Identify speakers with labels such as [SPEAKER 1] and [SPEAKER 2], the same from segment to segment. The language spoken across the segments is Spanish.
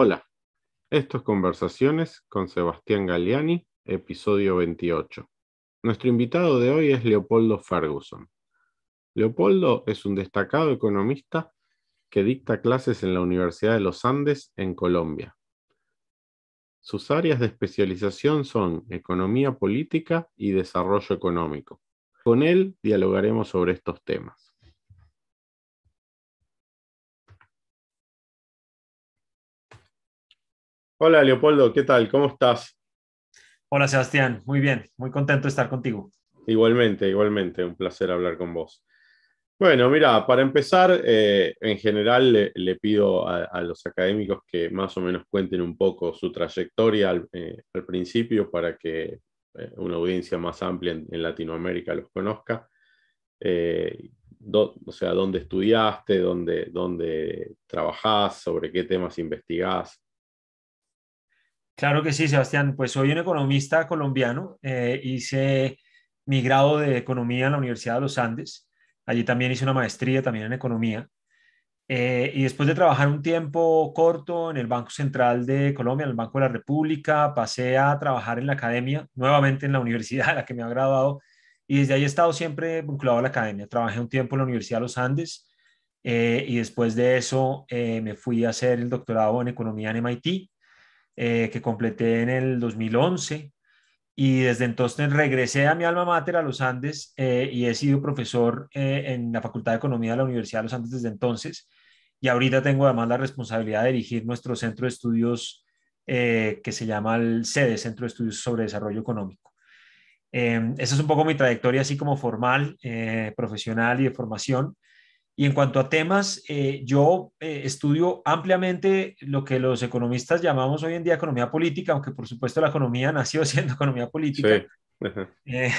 [SPEAKER 1] Hola, esto es Conversaciones con Sebastián Galiani, episodio 28. Nuestro invitado de hoy es Leopoldo Ferguson. Leopoldo es un destacado economista que dicta clases en la Universidad de los Andes en Colombia. Sus áreas de especialización son economía política y desarrollo económico. Con él dialogaremos sobre estos temas. Hola Leopoldo, ¿qué tal? ¿Cómo estás?
[SPEAKER 2] Hola Sebastián, muy bien, muy contento de estar contigo.
[SPEAKER 1] Igualmente, igualmente, un placer hablar con vos. Bueno, mira, para empezar, eh, en general le, pido a, los académicos que más o menos cuenten un poco su trayectoria al, eh, principio para que eh, una audiencia más amplia en, Latinoamérica los conozca. o sea, dónde estudiaste, dónde, dónde trabajás, sobre qué temas investigás.
[SPEAKER 2] Claro que sí, Sebastián. Pues soy un economista colombiano. Eh, hice mi grado de economía en la Universidad de los Andes. Allí también hice una maestría también en economía. Eh, y después de trabajar un tiempo corto en el Banco Central de Colombia, en el Banco de la República, pasé a trabajar en la academia, nuevamente en la universidad a la que me ha graduado. Y desde ahí he estado siempre vinculado a la academia. Trabajé un tiempo en la Universidad de los Andes eh, y después de eso me fui a hacer el doctorado en economía en MIT eh, que completé en el 2011 y desde entonces regresé a mi alma mater, a los Andes, eh, y he sido profesor eh, en la Facultad de Economía de la Universidad de los Andes desde entonces. Y ahorita tengo además la responsabilidad de dirigir nuestro centro de estudios que se llama el SEDE, Centro de Estudios sobre Desarrollo Económico. esa es un poco mi trayectoria así como formal, profesional y de formación. Y en cuanto a temas, eh, yo eh, estudio ampliamente lo que los economistas llamamos hoy en día economía política, aunque por supuesto la economía nació siendo economía política. Eh,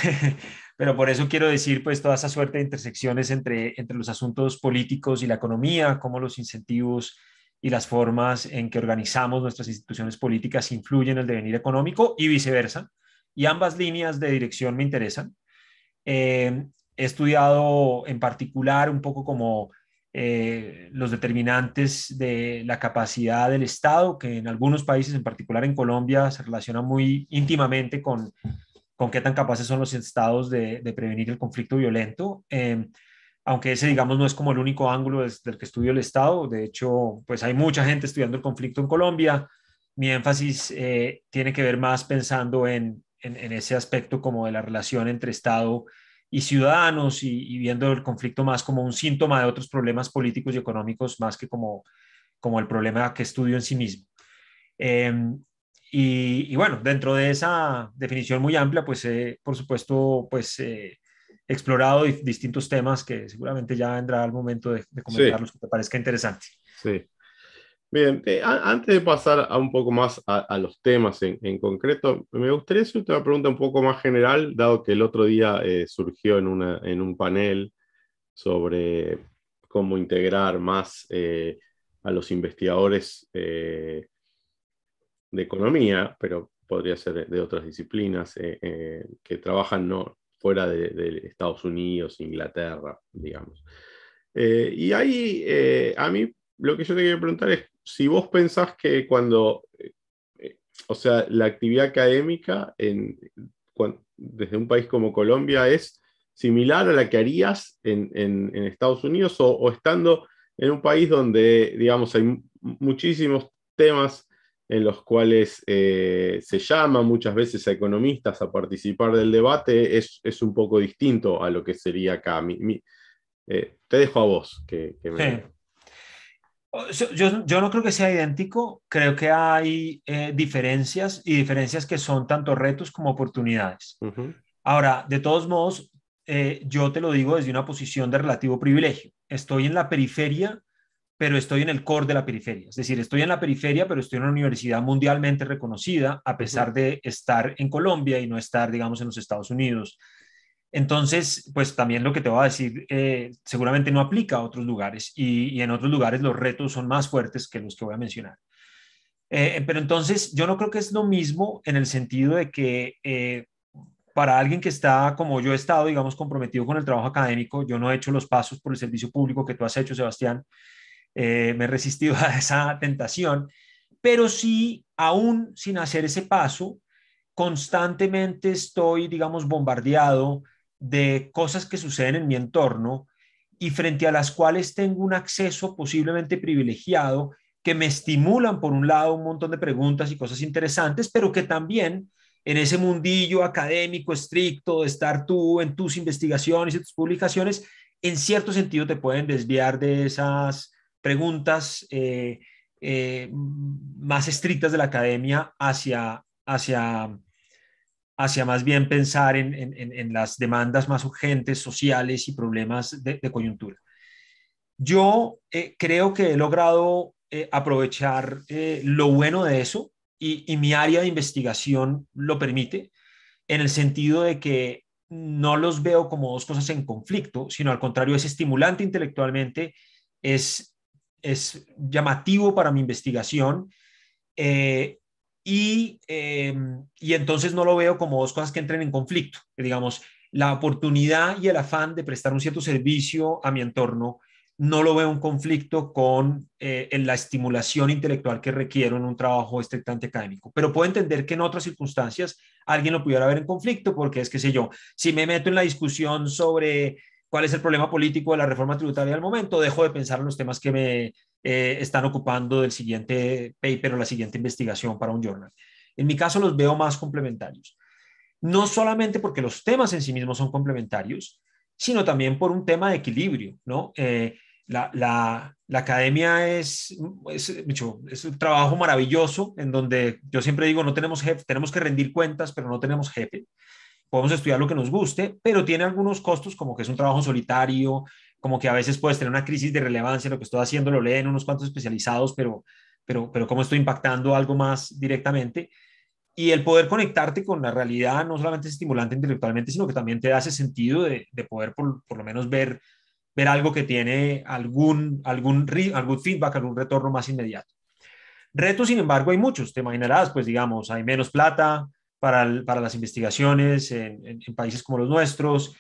[SPEAKER 2] pero por eso quiero decir, pues, toda esa suerte de intersecciones entre, entre los asuntos políticos y la economía, cómo los incentivos y las formas en que organizamos nuestras instituciones políticas influyen en el devenir económico y viceversa. Y ambas líneas de dirección me interesan he estudiado en particular un poco como eh, los determinantes de la capacidad del Estado, que en algunos países, en particular en Colombia, se relaciona muy íntimamente con, con qué tan capaces son los estados de, prevenir el conflicto violento. Eh, aunque ese, digamos, no es como el único ángulo desde el que estudio el Estado. De hecho, pues hay mucha gente estudiando el conflicto en Colombia. Mi énfasis eh, tiene que ver más pensando en, en, en ese aspecto como de la relación entre Estado y y ciudadanos y, viendo el conflicto más como un síntoma de otros problemas políticos y económicos más que como, como el problema que estudio en sí mismo. Em, y, bueno, dentro de esa definición muy amplia, pues eh, por supuesto, pues eh, explorado distintos temas que seguramente ya vendrá el momento de, de comentarlos que te parezca interesante.
[SPEAKER 1] Sí. Bien, eh, antes de pasar a un poco más a, los temas en, concreto, me gustaría hacer una pregunta un poco más general, dado que el otro día eh, surgió en, un panel sobre cómo integrar más eh, a los investigadores de economía, pero podría ser de, otras disciplinas, que trabajan no, fuera de, de Estados Unidos, Inglaterra, digamos. y ahí a mí lo que yo te quería preguntar es si vos pensás que cuando, eh, eh, o sea, la actividad académica en, desde un país como Colombia es similar a la que harías en, Estados Unidos o, estando en un país donde, digamos, hay muchísimos temas en los cuales eh, se llama muchas veces a economistas a participar del debate, es, un poco distinto a lo que sería acá. te dejo a vos que, me...
[SPEAKER 2] Yo, no creo que sea idéntico, creo que hay eh, diferencias y diferencias que son tanto retos como oportunidades. Ahora, de todos modos, eh, yo te lo digo desde una posición de relativo privilegio. Estoy en la periferia, pero estoy en el core de la periferia. Es decir, estoy en la periferia, pero estoy en una universidad mundialmente reconocida, a pesar de estar en Colombia y no estar, digamos, en los Estados Unidos entonces, pues también lo que te voy a decir eh, seguramente no aplica a otros lugares y, en otros lugares los retos son más fuertes que los que voy a mencionar. Eh, pero entonces, yo no creo que es lo mismo en el sentido de que eh, para alguien que está, como yo he estado, digamos, comprometido con el trabajo académico, yo no he hecho los pasos por el servicio público que tú has hecho, Sebastián, me he resistido a esa tentación, pero sí, aún sin hacer ese paso, constantemente estoy, digamos, bombardeado de cosas que suceden en mi entorno y frente a las cuales tengo un acceso posiblemente privilegiado que me estimulan por un lado un montón de preguntas y cosas interesantes, pero que también en ese mundillo académico estricto de estar tú en tus investigaciones y tus publicaciones, en cierto sentido te pueden desviar de esas preguntas eh, eh, más estrictas de la academia hacia, hacia hacia más bien pensar en, en, en las demandas más urgentes, sociales y problemas de, coyuntura. Yo eh, creo que he logrado eh, aprovechar eh, lo bueno de eso y, mi área de investigación lo permite, en el sentido de que no los veo como dos cosas en conflicto, sino al contrario, es estimulante intelectualmente, es, es llamativo para mi investigación y, em, y entonces no lo veo como dos cosas que entren en conflicto. Digamos, la oportunidad y el afán de prestar un cierto servicio a mi entorno no lo veo en conflicto con eh, la estimulación intelectual que requiero en un trabajo estrictamente académico. Pero puedo entender que en otras circunstancias alguien lo pudiera ver en conflicto, porque es que sé yo, si me meto en la discusión sobre cuál es el problema político de la reforma tributaria al momento, dejo de pensar en los temas que me eh, están ocupando del siguiente paper o la siguiente investigación para un journal. En mi caso los veo más complementarios. No solamente porque los temas en sí mismos son complementarios, sino también por un tema de equilibrio, ¿no? Eh, la, academia es, es, es, un trabajo maravilloso en donde yo siempre digo, no tenemos jefe, tenemos que rendir cuentas, pero no tenemos jefe. Podemos estudiar lo que nos guste, pero tiene algunos costos como que es un trabajo solitario, como que a veces puedes tener una crisis de relevancia, lo que estoy haciendo lo leen unos cuantos especializados, pero, pero, pero cómo estoy impactando algo más directamente. Y el poder conectarte con la realidad no solamente es estimulante intelectualmente, sino que también te da ese sentido de, poder por, lo menos ver, ver algo que tiene algún, algún, algún feedback, algún retorno más inmediato. Retos, sin embargo, hay muchos, te imaginarás, pues digamos, hay menos plata para, para las investigaciones en, países como los nuestros.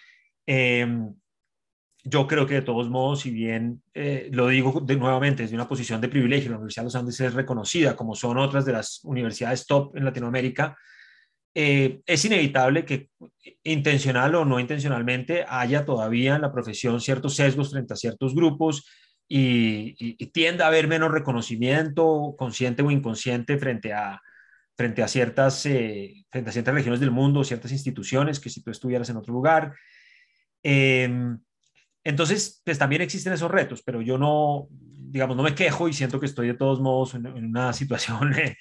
[SPEAKER 2] Eh, yo creo que de todos modos, si bien eh, lo digo de, nuevamente desde una posición de privilegio, la Universidad de los Andes es reconocida como son otras de las universidades top en Latinoamérica, eh, es inevitable que intencional o no intencionalmente haya todavía en la profesión ciertos sesgos frente a ciertos grupos y, tiende tienda a haber menos reconocimiento consciente o inconsciente frente a, frente a, ciertas, eh, frente a ciertas regiones del mundo, ciertas instituciones que si tú estuvieras en otro lugar. Eh, entonces, pues también existen esos retos, pero yo no, digamos, no me quejo y siento que estoy de todos modos en, una situación eh,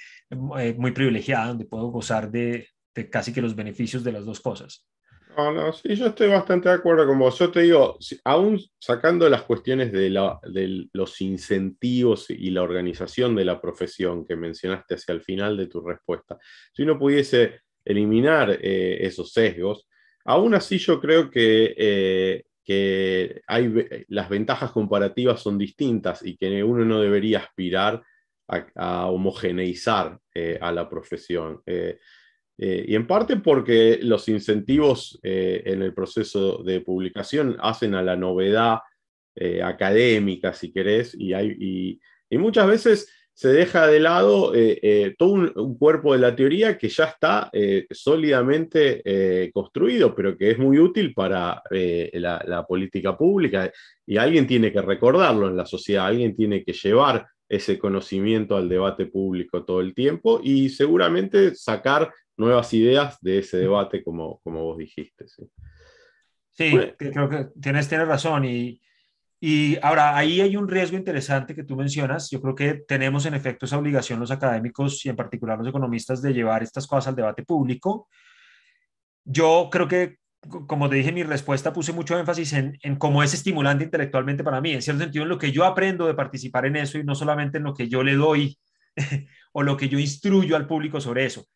[SPEAKER 2] eh, muy privilegiada donde puedo gozar de, casi que los beneficios de las dos cosas.
[SPEAKER 1] No, no, sí, yo estoy bastante de acuerdo con vos. Yo te digo, aún sacando las cuestiones de, la, de los incentivos y la organización de la profesión que mencionaste hacia el final de tu respuesta, si uno pudiese eliminar eh, esos sesgos, aún así yo creo que que hay, las ventajas comparativas son distintas y que uno no debería aspirar a, homogeneizar eh, a la profesión. Eh, eh, y en parte porque los incentivos en el proceso de publicación hacen a la novedad académica, si querés, y, hay, y muchas veces se deja de lado eh, eh, todo un, cuerpo de la teoría que ya está eh, sólidamente construido, pero que es muy útil para la, política pública. Y alguien tiene que recordarlo en la sociedad, alguien tiene que llevar ese conocimiento al debate público todo el tiempo y seguramente sacar nuevas ideas de ese debate, como, como vos dijiste.
[SPEAKER 2] Sí, creo que tienes, razón. Y, y ahora, ahí hay un riesgo interesante que tú mencionas. Yo creo que tenemos en efecto esa obligación los académicos y en particular los economistas de llevar estas cosas al debate público. Yo creo que, como te dije, mi respuesta puse mucho énfasis en, cómo es estimulante intelectualmente para mí, en cierto sentido en lo que yo aprendo de participar en eso y no solamente en lo que yo le doy o lo que yo instruyo al público sobre eso.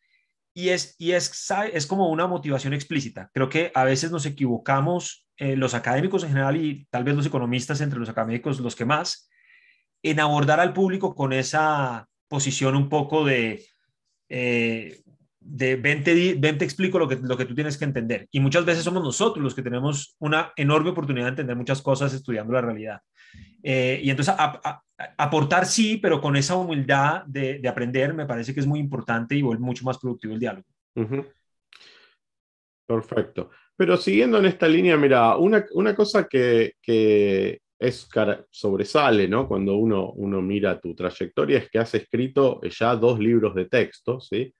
[SPEAKER 2] Y es, y es, es como una motivación explícita. Creo que a veces nos equivocamos eh, los académicos en general y tal vez los economistas entre los académicos los que más, en abordar al público con esa posición un poco de, eh, de ven te, explico lo que, lo que tú tienes que entender. Y muchas veces somos nosotros los que tenemos una enorme oportunidad de entender muchas cosas estudiando la realidad. Eh, y entonces aportar sí, pero con esa humildad de, aprender me parece que es muy importante y vuelve mucho más productivo el diálogo.
[SPEAKER 1] Perfecto. Pero siguiendo en esta línea, mira, una, cosa que, que es, sobresale ¿no? cuando uno, uno mira tu trayectoria es que has escrito eh, ya dos libros de texto, ¿sí?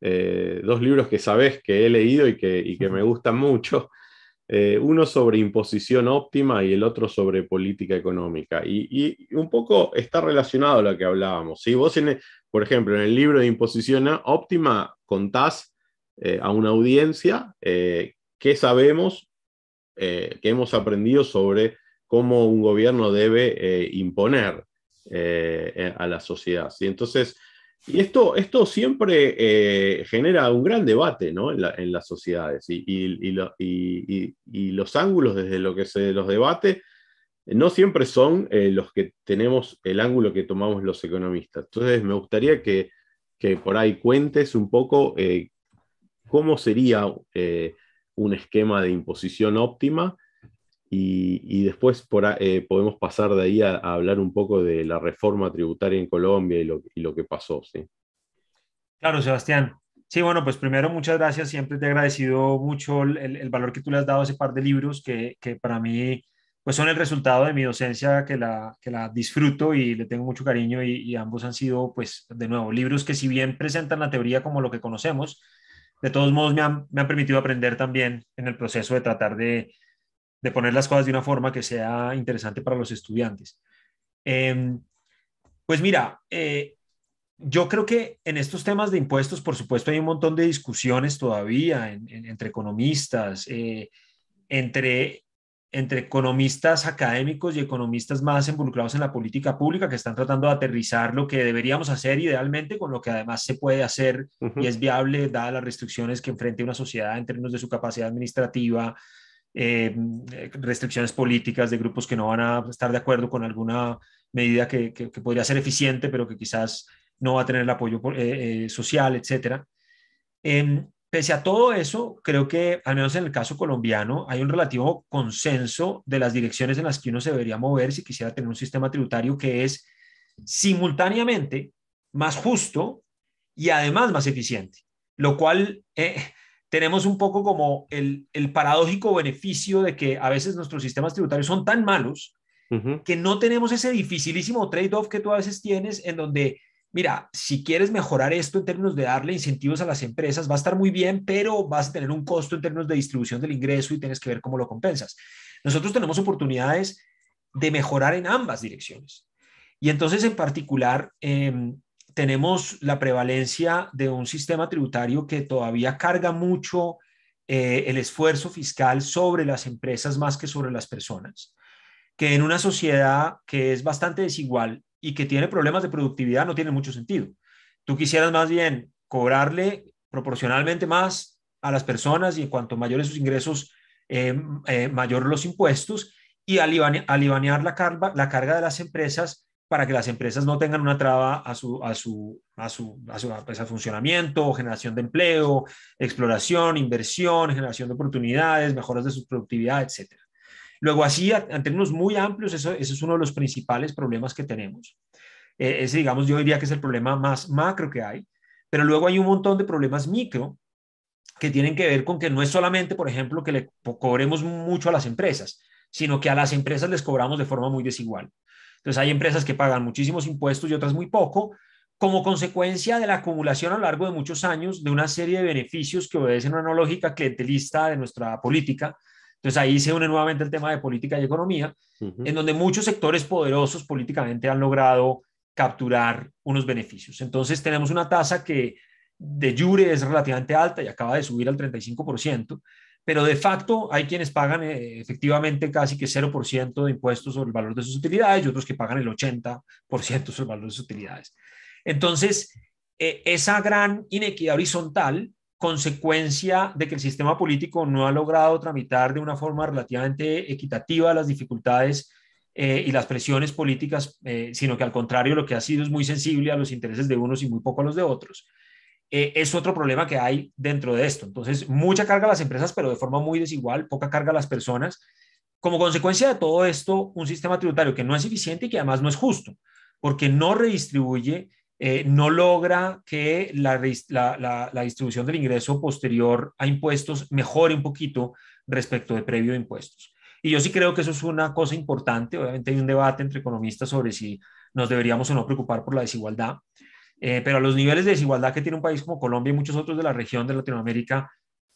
[SPEAKER 1] Eh, dos libros que sabes que he leído y que, me gustan mucho. Eh, uno sobre imposición óptima y el otro sobre política económica. Y, un poco está relacionado a lo que hablábamos. Vos, por ejemplo, en el libro de imposición óptima contás a una audiencia eh, qué sabemos, eh, qué hemos aprendido sobre cómo un gobierno debe eh, imponer eh, a la sociedad. Entonces, y esto, esto siempre eh, genera un gran debate en, las sociedades y, y, los ángulos desde lo que se los debate no siempre son los que tenemos el ángulo que tomamos los economistas. Entonces, me gustaría que, por ahí cuentes un poco cómo sería un esquema de imposición óptima y, después eh, podemos pasar de ahí a, hablar un poco de la reforma tributaria en Colombia y lo, que pasó. ¿sí?
[SPEAKER 2] Claro, Sebastián. Sí, bueno, pues primero muchas gracias. Siempre te he agradecido mucho el, valor que tú le has dado a ese par de libros que, para mí pues son el resultado de mi docencia que la, la disfruto y le tengo mucho cariño y, y, ambos han sido pues de nuevo libros que si bien presentan la teoría como lo que conocemos, de todos modos me han, permitido aprender también en el proceso de tratar de, poner las cosas de una forma que sea interesante para los estudiantes. Em, pues mira, eh, yo creo que en estos temas de impuestos, por supuesto, hay un montón de discusiones todavía entre economistas, eh, entre entre economistas académicos y economistas más involucrados en la política pública que están tratando de aterrizar lo que deberíamos hacer idealmente con lo que además se puede hacer y es viable dadas las restricciones que enfrenta una sociedad en términos de su capacidad administrativa, eh, restricciones políticas de grupos que no van a estar de acuerdo con alguna medida que, que, podría ser eficiente pero que quizás no va a tener el apoyo eh, eh, social, etcétera. Em, Pese a todo eso, creo que, al menos en el caso colombiano, hay un relativo consenso de las direcciones en las que uno se debería mover si quisiera tener un sistema tributario que es simultáneamente más justo y además más eficiente, lo cual eh, tenemos un poco como el, paradójico beneficio de que a veces nuestros sistemas tributarios son tan malos que no tenemos ese dificilísimo trade-off que tú a veces tienes en donde mira, si quieres mejorar esto en términos de darle incentivos a las empresas, va a estar muy bien, pero vas a tener un costo en términos de distribución del ingreso y tienes que ver cómo lo compensas. Nosotros tenemos oportunidades de mejorar en ambas direcciones. Y entonces, en particular, em, tenemos la prevalencia de un sistema tributario que todavía carga mucho eh, el esfuerzo fiscal sobre las empresas más que sobre las personas, que en una sociedad que es bastante desigual y que tiene problemas de productividad no tiene mucho sentido. Tú quisieras más bien cobrarle proporcionalmente más a las personas y en cuanto mayores sus ingresos, eh, eh, mayor los impuestos y alivanear la, carga, la carga de las empresas para que las empresas no tengan una traba a su, su, pues, funcionamiento, generación de empleo, exploración, inversión, generación de oportunidades, mejoras de su productividad, etcétera. Luego, así, en términos muy amplios, eso, es uno de los principales problemas que tenemos. E, ese, digamos, yo diría que es el problema más macro que hay. Pero luego hay un montón de problemas micro que tienen que ver con que no es solamente, por ejemplo, que le cobremos mucho a las empresas, sino que a las empresas les cobramos de forma muy desigual. Entonces, hay empresas que pagan muchísimos impuestos y otras muy poco, como consecuencia de la acumulación a lo largo de muchos años de una serie de beneficios que obedecen una lógica clientelista de nuestra política, entonces ahí se une nuevamente el tema de política y economía, en donde muchos sectores poderosos políticamente han logrado capturar unos beneficios. Entonces tenemos una tasa que de jure es relativamente alta y acaba de subir al 35%, pero de facto hay quienes pagan eh, efectivamente casi que 0% de impuestos sobre el valor de sus utilidades y otros que pagan el 80% sobre el valor de sus utilidades. Entonces, eh, esa gran inequidad horizontal consecuencia de que el sistema político no ha logrado tramitar de una forma relativamente equitativa las dificultades eh, y las presiones políticas, eh, sino que al contrario lo que ha sido es muy sensible a los intereses de unos y muy poco a los de otros. Eh, es otro problema que hay dentro de esto. Entonces, mucha carga a las empresas, pero de forma muy desigual, poca carga a las personas. Como consecuencia de todo esto, un sistema tributario que no es eficiente y que además no es justo, porque no redistribuye eh, no logra que la, la, distribución del ingreso posterior a impuestos mejore un poquito respecto de previo a impuestos. Y yo sí creo que eso es una cosa importante. Obviamente hay un debate entre economistas sobre si nos deberíamos o no preocupar por la desigualdad, eh, pero a los niveles de desigualdad que tiene un país como Colombia y muchos otros de la región de Latinoamérica,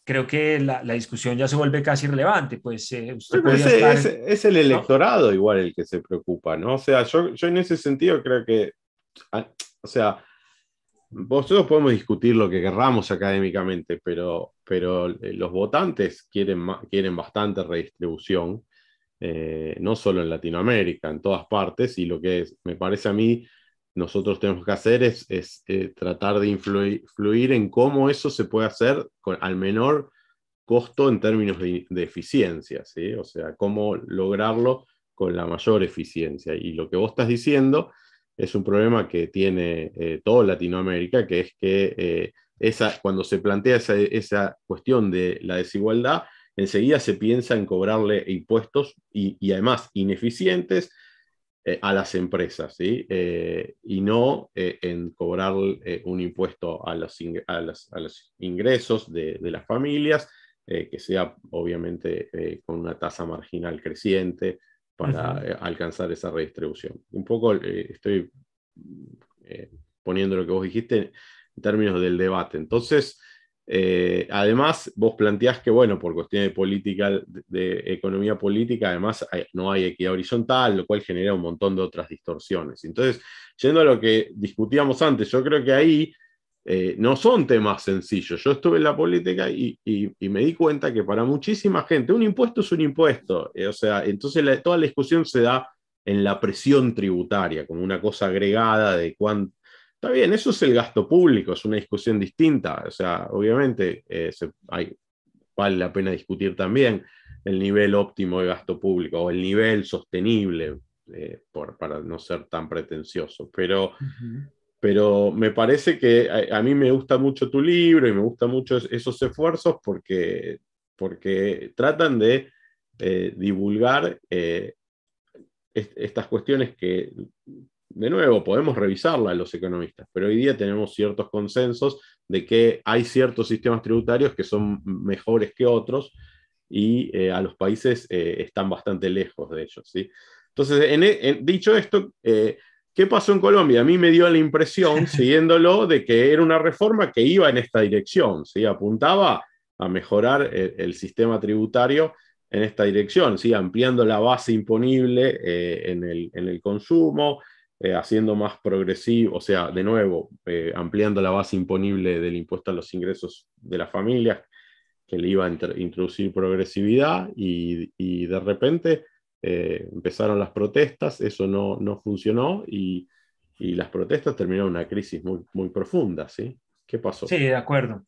[SPEAKER 2] creo que la, discusión ya se vuelve casi irrelevante. Pues, eh, es,
[SPEAKER 1] el electorado igual el que se preocupa, ¿no? O sea, yo, yo en ese sentido creo que ah, o sea, vosotros podemos discutir lo que querramos académicamente, pero, eh, los votantes quieren, bastante redistribución, eh, no solo en Latinoamérica, en todas partes, y lo que me parece a mí nosotros tenemos que hacer es, eh, tratar de influir, en cómo eso se puede hacer con, al menor costo en términos de, eficiencia, ¿sí? o sea, cómo lograrlo con la mayor eficiencia. Y lo que vos estás diciendo es un problema que tiene toda eh, todo Latinoamérica, que es que eh, cuando se plantea esa, cuestión de la desigualdad, enseguida se piensa en cobrarle impuestos y, además ineficientes eh, a las empresas, y no en cobrar un impuesto a los, ingresos de, las familias, que sea obviamente con una tasa marginal creciente para eh, alcanzar esa redistribución. Un poco eh, estoy eh, poniendo lo que vos dijiste en términos del debate. Entonces, además, vos planteás que, bueno, por cuestiones de política, de, economía política, además no hay equidad horizontal, lo cual genera un montón de otras distorsiones. Entonces, yendo a lo que discutíamos antes, yo creo que ahí eh, no son temas sencillos. Yo estuve en la política y, me di cuenta que para muchísima gente un impuesto es un impuesto. Eh, o sea, entonces la, toda la discusión se da en la presión tributaria, como una cosa agregada de cuánto... Está bien, eso es el gasto público, es una discusión distinta. O sea, obviamente eh, hay, vale la pena discutir también el nivel óptimo de gasto público o el nivel sostenible, para no ser tan pretencioso. Pero pero me parece que a, mí me gusta mucho tu libro y me gustan mucho esos esfuerzos porque, porque tratan de eh, divulgar eh, estas cuestiones que, de nuevo, podemos revisarlas los economistas, pero hoy día tenemos ciertos consensos de que hay ciertos sistemas tributarios que son mejores que otros y eh, a los países están bastante lejos de ellos. Entonces, e, dicho esto, ¿Qué pasó en Colombia? A mí me dio la impresión, siguiéndolo, de que era una reforma que iba en esta dirección, ¿sí? apuntaba a mejorar el, sistema tributario en esta dirección, ¿sí? ampliando la base imponible eh, en, el, en, el, consumo, eh, haciendo más progresivo, o sea, de nuevo, eh, ampliando la base imponible del impuesto a los ingresos de las familias, que le iba a introducir progresividad y, y de repente eh, empezaron las protestas, eso no, no funcionó y, y, las protestas terminaron una crisis muy, muy profunda, ¿sí? ¿Qué pasó? Sí, de
[SPEAKER 2] acuerdo.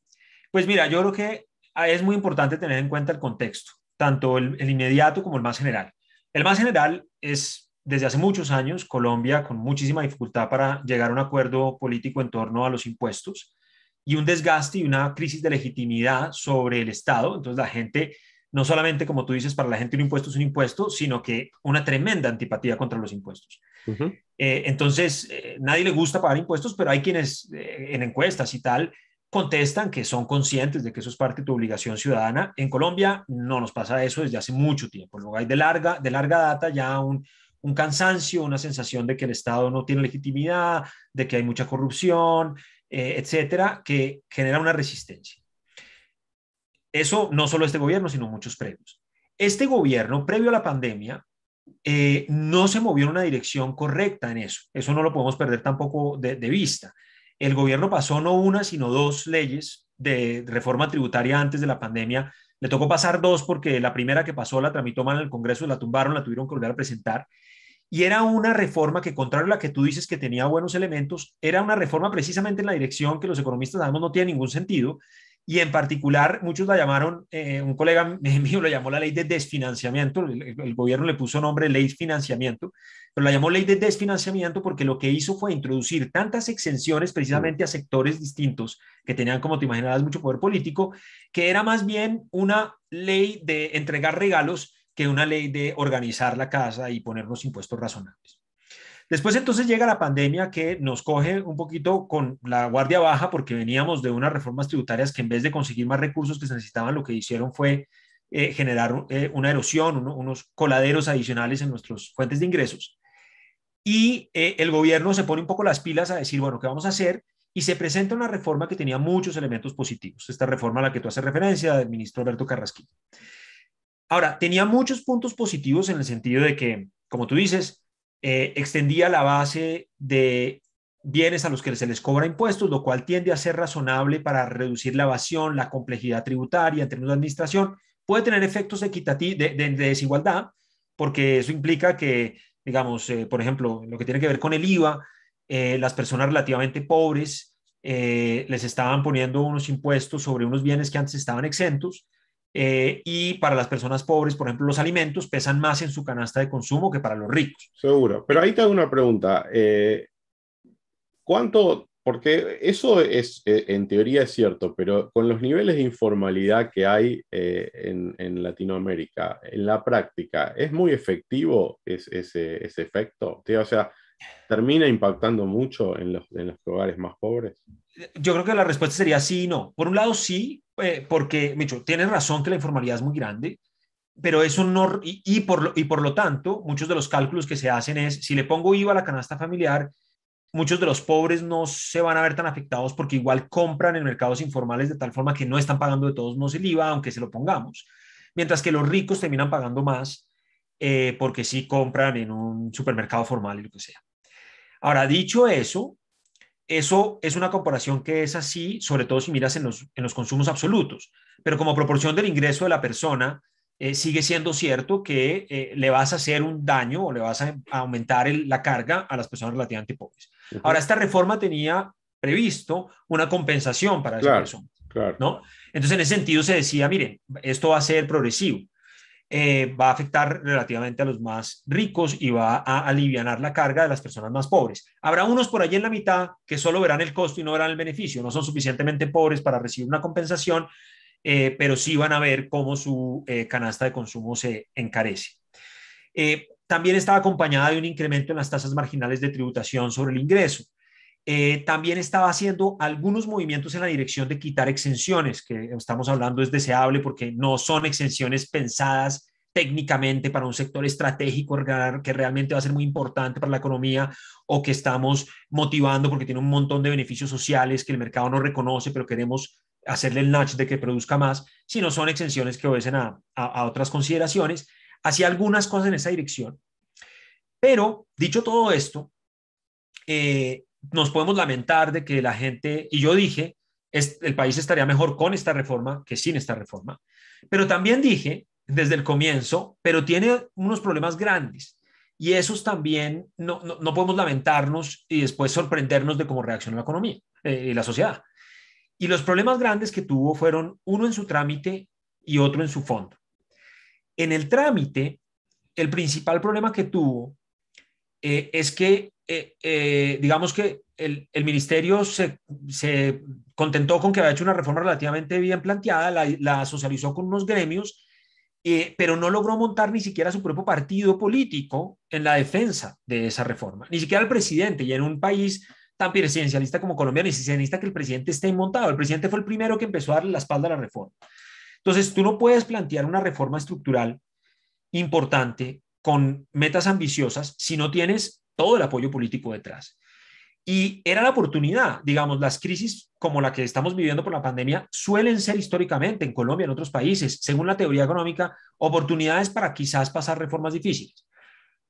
[SPEAKER 2] Pues mira, yo creo que ah, es muy importante tener en cuenta el contexto, tanto el, el inmediato como el más general. El más general es desde hace muchos años Colombia con muchísima dificultad para llegar a un acuerdo político en torno a los impuestos y un desgaste y una crisis de legitimidad sobre el Estado. Entonces la gente no solamente, como tú dices, para la gente un impuesto es un impuesto, sino que una tremenda antipatía contra los impuestos. Eh, entonces, eh, nadie le gusta pagar impuestos, pero hay quienes eh, en encuestas y tal contestan que son conscientes de que eso es parte de tu obligación ciudadana. En Colombia no nos pasa eso desde hace mucho tiempo. Luego hay de larga, de larga data ya un, un cansancio, una sensación de que el Estado no tiene legitimidad, de que hay mucha corrupción, etcétera, que genera una resistencia. Eso no solo este gobierno, sino muchos previos. Este gobierno, previo a la pandemia, eh, no se movió en una dirección correcta en eso. Eso no lo podemos perder tampoco de, vista. El gobierno pasó no una, sino dos leyes de reforma tributaria antes de la pandemia le tocó pasar dos porque la primera que pasó la tramitó mal en el Congreso, la tumbaron, la tuvieron que volver a presentar. Y era una reforma que, contrario a la que tú dices que tenía buenos elementos, era una reforma precisamente en la dirección que los economistas sabemos no tiene ningún sentido, y en particular, muchos la llamaron, eh, un colega mío lo llamó la ley de desfinanciamiento, el, gobierno le puso nombre ley financiamiento, pero la llamó ley de desfinanciamiento porque lo que hizo fue introducir tantas exenciones precisamente a sectores distintos que tenían, como te imaginarás, mucho poder político, que era más bien una ley de entregar regalos que una ley de organizar la casa y ponernos impuestos razonables. Después entonces llega la pandemia que nos coge un poquito con la guardia baja porque veníamos de unas reformas tributarias que en vez de conseguir más recursos que se necesitaban, lo que hicieron fue eh, generar eh, una erosión, unos coladeros adicionales en nuestras fuentes de ingresos. Y eh, el gobierno se pone un poco las pilas a decir, bueno, ¿qué vamos a hacer? Y se presenta una reforma que tenía muchos elementos positivos, esta reforma a la que tú haces referencia del ministro Alberto Carrasquilla. Ahora, tenía muchos puntos positivos en el sentido de que, como tú dices, eh, extendía la base de bienes a los que se les cobra impuestos, lo cual tiende a ser razonable para reducir la evasión, la complejidad tributaria en términos de administración. Puede tener efectos de, desigualdad, porque eso implica que, digamos, eh, por ejemplo, lo que tiene que ver con el IVA, eh, las personas relativamente pobres les estaban poniendo unos impuestos sobre unos bienes que antes estaban exentos eh, y para las personas pobres, por ejemplo, los alimentos pesan más en su canasta de consumo que para los
[SPEAKER 1] ricos. Seguro, pero ahí te hago una pregunta. Eh, ¿Cuánto, porque eso es, eh, en teoría es cierto, pero con los niveles de informalidad que hay en, Latinoamérica, en la práctica, ¿es muy efectivo ese, efecto? O sea, ¿termina impactando mucho en los, en los hogares más pobres?
[SPEAKER 2] Yo creo que la respuesta sería sí y no. Por un lado, sí, porque, Micho, tienes razón que la informalidad es muy grande, pero eso no, y, por lo, y por lo tanto, muchos de los cálculos que se hacen es, si le pongo IVA a la canasta familiar, muchos de los pobres no se van a ver tan afectados porque igual compran en mercados informales de tal forma que no están pagando de todos modos el IVA, aunque se lo pongamos. Mientras que los ricos terminan pagando más eh, porque sí compran en un supermercado formal y lo que sea. Ahora, dicho eso, eso es una comparación que es así, sobre todo si miras en los, consumos absolutos, pero como proporción del ingreso de la persona, eh, sigue siendo cierto que eh, le vas a hacer un daño o le vas a, aumentar la carga a las personas relativamente pobres. Ahora, esta reforma tenía previsto una compensación para esas claro, personas. ¿no? Entonces, en ese sentido se decía, miren, esto va a ser progresivo. Eh, va a afectar relativamente a los más ricos y va a aliviar la carga de las personas más pobres. Habrá unos por allí en la mitad que solo verán el costo y no verán el beneficio, no son suficientemente pobres para recibir una compensación, eh, pero sí van a ver cómo su eh, canasta de consumo se encarece. también está acompañada de un incremento en las tasas marginales de tributación sobre el ingreso. Eh, también estaba haciendo algunos movimientos en la dirección de quitar exenciones, que estamos hablando es deseable porque no son exenciones pensadas técnicamente para un sector estratégico que realmente va a ser muy importante para la economía o que estamos motivando porque tiene un montón de beneficios sociales que el mercado no reconoce, pero queremos hacerle el nudge de que produzca más, sino son exenciones que obedecen a, otras consideraciones. Hacía algunas cosas en esa dirección. Pero, dicho todo esto, eh, nos podemos lamentar de que la gente, y yo dije, es, el país estaría mejor con esta reforma que sin esta reforma, pero también dije desde el comienzo, pero tiene unos problemas grandes. Y esos también no, podemos lamentarnos y después sorprendernos de cómo reaccionó la economía eh, y la sociedad. Y los problemas grandes que tuvo fueron uno en su trámite y otro en su fondo. En el trámite, el principal problema que tuvo eh, es que, eh, eh, digamos que el, ministerio se, contentó con que había hecho una reforma relativamente bien planteada, la, socializó con unos gremios, pero no logró montar ni siquiera su propio partido político en la defensa de esa reforma, ni siquiera el presidente, y en un país tan presidencialista como Colombia, necesita que el presidente esté montado. El presidente fue el primero que empezó a darle la espalda a la reforma. Entonces, tú no puedes plantear una reforma estructural importante con metas ambiciosas si no tienes todo el apoyo político detrás. Y era la oportunidad, digamos, las crisis como la que estamos viviendo por la pandemia suelen ser históricamente en Colombia, en otros países, según la teoría económica, oportunidades para quizás pasar reformas difíciles.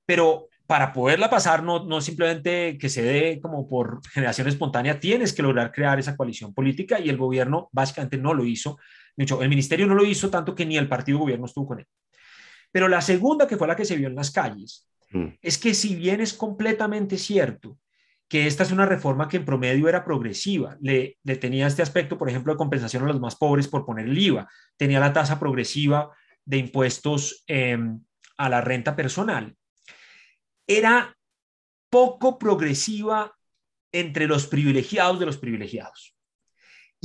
[SPEAKER 2] Pero para poderla pasar, no, no simplemente que se dé como por generación espontánea, tienes que lograr crear esa coalición política y el gobierno básicamente no lo hizo. De hecho, el ministerio no lo hizo tanto que ni el partido gobierno estuvo con él. Pero la segunda, que fue la que se vio en las calles, mm. es que si bien es completamente cierto que esta es una reforma que en promedio era progresiva, le, tenía este aspecto, por ejemplo, de compensación a los más pobres por poner el IVA, tenía la tasa progresiva de impuestos em, a la renta personal, era poco progresiva entre los privilegiados de los privilegiados.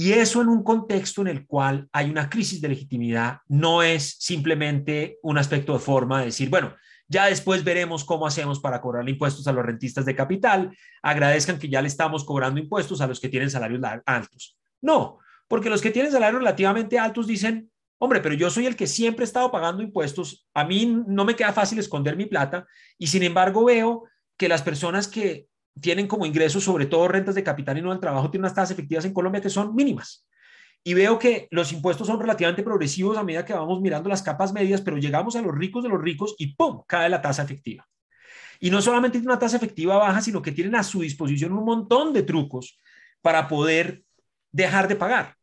[SPEAKER 2] Y eso en un contexto en el cual hay una crisis de legitimidad no es simplemente un aspecto de forma de decir, bueno, ya después veremos cómo hacemos para cobrar impuestos a los rentistas de capital, agradezcan que ya le estamos cobrando impuestos a los que tienen salarios altos. No, porque los que tienen salarios relativamente altos dicen, hombre, pero yo soy el que siempre he estado pagando impuestos, a mí no me queda fácil esconder mi plata y sin embargo veo que las personas que tienen como ingresos sobre todo rentas de capital y no del trabajo, tienen unas tasas efectivas en Colombia que son mínimas. Y veo que los impuestos son relativamente progresivos a medida que vamos mirando las capas medias, pero llegamos a los ricos de los ricos y ¡pum! cae la tasa efectiva. Y no solamente tiene una tasa efectiva baja, sino que tienen a su disposición un montón de trucos para poder dejar de pagar.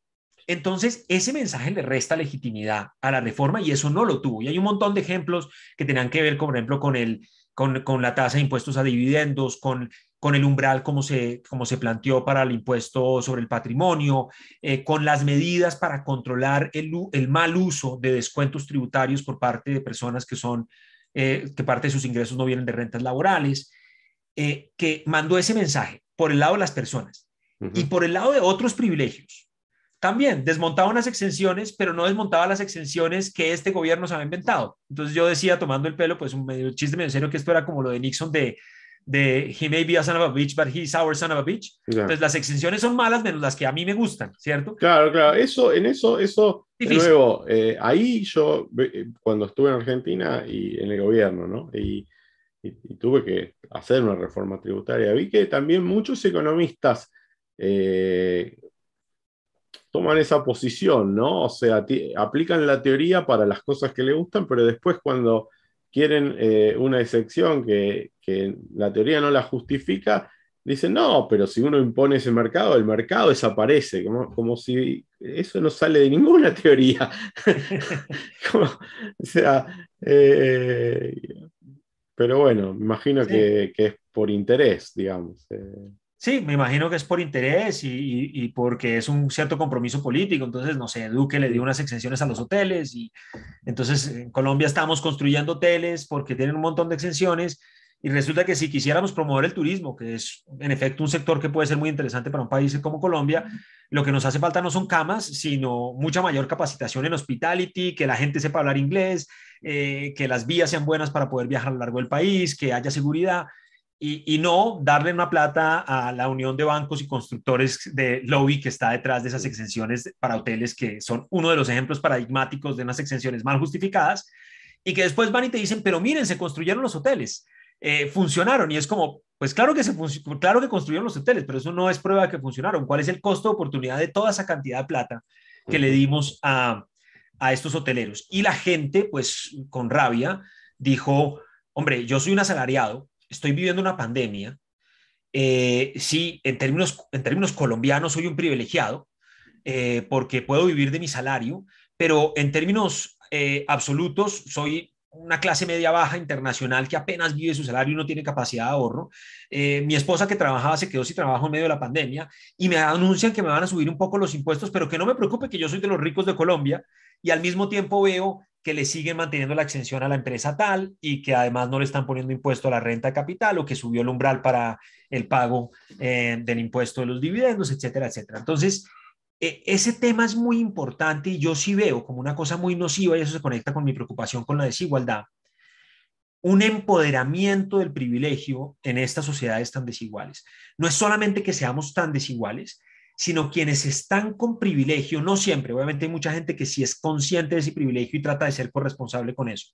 [SPEAKER 2] Entonces, ese mensaje le resta legitimidad a la reforma y eso no lo tuvo. Y hay un montón de ejemplos que tenían que ver, por ejemplo, con el, con, con, la tasa de impuestos a dividendos, con con el umbral como se, como se planteó para el impuesto sobre el patrimonio, eh, con las medidas para controlar el, el, mal uso de descuentos tributarios por parte de personas que son, eh, que parte de sus ingresos no vienen de rentas laborales, eh, que mandó ese mensaje por el lado de las personas y por el lado de otros privilegios. También desmontaba unas exenciones, pero no desmontaba las exenciones que este gobierno se había inventado. Entonces yo decía, tomando el pelo, pues un chiste medio serio, que esto era como lo de Nixon de de he may be a son of a bitch, but he's our son of a bitch. Entonces las exenciones son malas menos las que a mí me gustan, ¿cierto?
[SPEAKER 1] Claro, claro. Eso, en eso, eso, luego, eh, ahí yo, eh, cuando estuve en Argentina y en el gobierno, ¿no? Y, tuve que hacer una reforma tributaria, vi que también muchos economistas eh, toman esa posición, ¿no? O sea, aplican la teoría para las cosas que le gustan, pero después cuando quieren eh, una excepción que, la teoría no la justifica, dicen, no, pero si uno impone ese mercado, el mercado desaparece, como, como si eso no sale de ninguna teoría. o sea, eh, pero bueno, imagino que, es por interés, digamos. Eh.
[SPEAKER 2] Sí, me imagino que es por interés y, porque es un cierto compromiso político. Entonces, no sé, Duque le dio unas exenciones a los hoteles y entonces en Colombia estamos construyendo hoteles porque tienen un montón de exenciones y resulta que si quisiéramos promover el turismo, que es en efecto un sector que puede ser muy interesante para un país como Colombia, lo que nos hace falta no son camas, sino mucha mayor capacitación en hospitality, que la gente sepa hablar inglés, eh, que las vías sean buenas para poder viajar a lo largo del país, que haya seguridad y, no darle una plata a la Unión de Bancos y Constructores de Lobby que está detrás de esas exenciones para hoteles, que son uno de los ejemplos paradigmáticos de unas exenciones mal justificadas, y que después van y te dicen, pero miren, se construyeron los hoteles, eh, funcionaron, y es como, pues claro que, se claro que construyeron los hoteles, pero eso no es prueba de que funcionaron. ¿Cuál es el costo de oportunidad de toda esa cantidad de plata que le dimos a, a estos hoteleros? Y la gente, pues con rabia, dijo, hombre, yo soy un asalariado, estoy viviendo una pandemia. Eh, sí, en términos, en términos colombianos soy un privilegiado eh, porque puedo vivir de mi salario, pero en términos eh, absolutos soy una clase media baja internacional que apenas vive su salario y no tiene capacidad de ahorro. mi esposa que trabajaba se quedó sin trabajo en medio de la pandemia y me anuncian que me van a subir un poco los impuestos, pero que no me preocupe que yo soy de los ricos de Colombia y al mismo tiempo veo que le siguen manteniendo la exención a la empresa tal y que además no le están poniendo impuesto a la renta capital o que subió el umbral para el pago eh, del impuesto de los dividendos, etcétera, etcétera. Entonces, e, ese tema es muy importante y yo sí veo como una cosa muy nociva y eso se conecta con mi preocupación con la desigualdad, un empoderamiento del privilegio en estas sociedades tan desiguales. No es solamente que seamos tan desiguales, sino quienes están con privilegio, no siempre, obviamente hay mucha gente que sí es consciente de ese privilegio y trata de ser corresponsable con eso,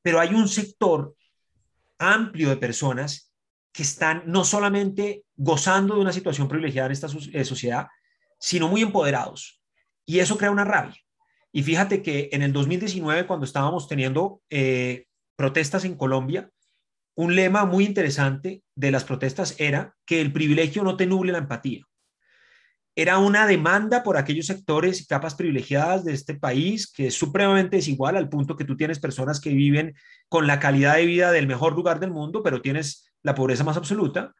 [SPEAKER 2] pero hay un sector amplio de personas que están no solamente gozando de una situación privilegiada en esta eh, sociedad, sino muy empoderados. Y eso crea una rabia. Y fíjate que en el 2019, cuando estábamos teniendo eh, protestas en Colombia, un lema muy interesante de las protestas era que el privilegio no te nuble la empatía era una demanda por aquellos sectores y capas privilegiadas de este país que supremamente es igual al punto que tú tienes personas que viven con la calidad de vida del mejor lugar del mundo, pero tienes la pobreza más absoluta,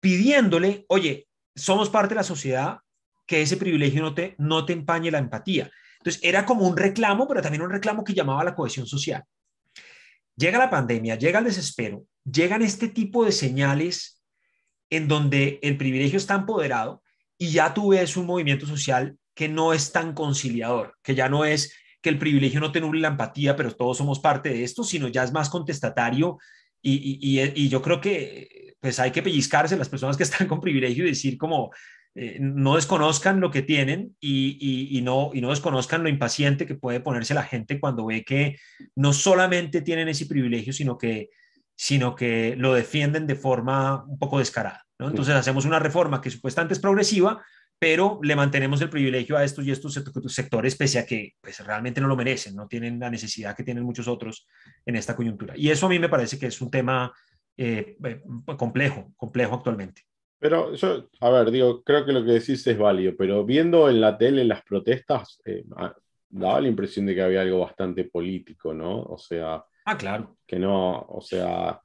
[SPEAKER 2] pidiéndole, oye, somos parte de la sociedad, que ese privilegio no te, no te empañe la empatía. Entonces, era como un reclamo, pero también un reclamo que llamaba a la cohesión social. Llega la pandemia, llega el desespero, llegan este tipo de señales en donde el privilegio está empoderado y ya tú ves un movimiento social que no es tan conciliador, que ya no es que el privilegio no tenga la empatía, pero todos somos parte de esto, sino ya es más contestatario y, yo creo que pues hay que pellizcarse las personas que están con privilegio y decir como eh, no desconozcan lo que tienen y, no, y no desconozcan lo impaciente que puede ponerse la gente cuando ve que no solamente tienen ese privilegio, sino que sino que lo defienden de forma un poco descarada. Entonces hacemos una reforma que supuestamente es progresiva, pero le mantenemos el privilegio a estos y estos sectores, pese a que pues, realmente no lo merecen, no tienen la necesidad que tienen muchos otros en esta coyuntura. Y eso a mí me parece que es un tema eh, eh, complejo, complejo actualmente.
[SPEAKER 1] Pero yo, a ver, digo, creo que lo que decís es válido, pero viendo en la tele las protestas, eh, ah, daba la impresión de que había algo bastante político, ¿no? O sea, Ah, claro. Que no, o sea,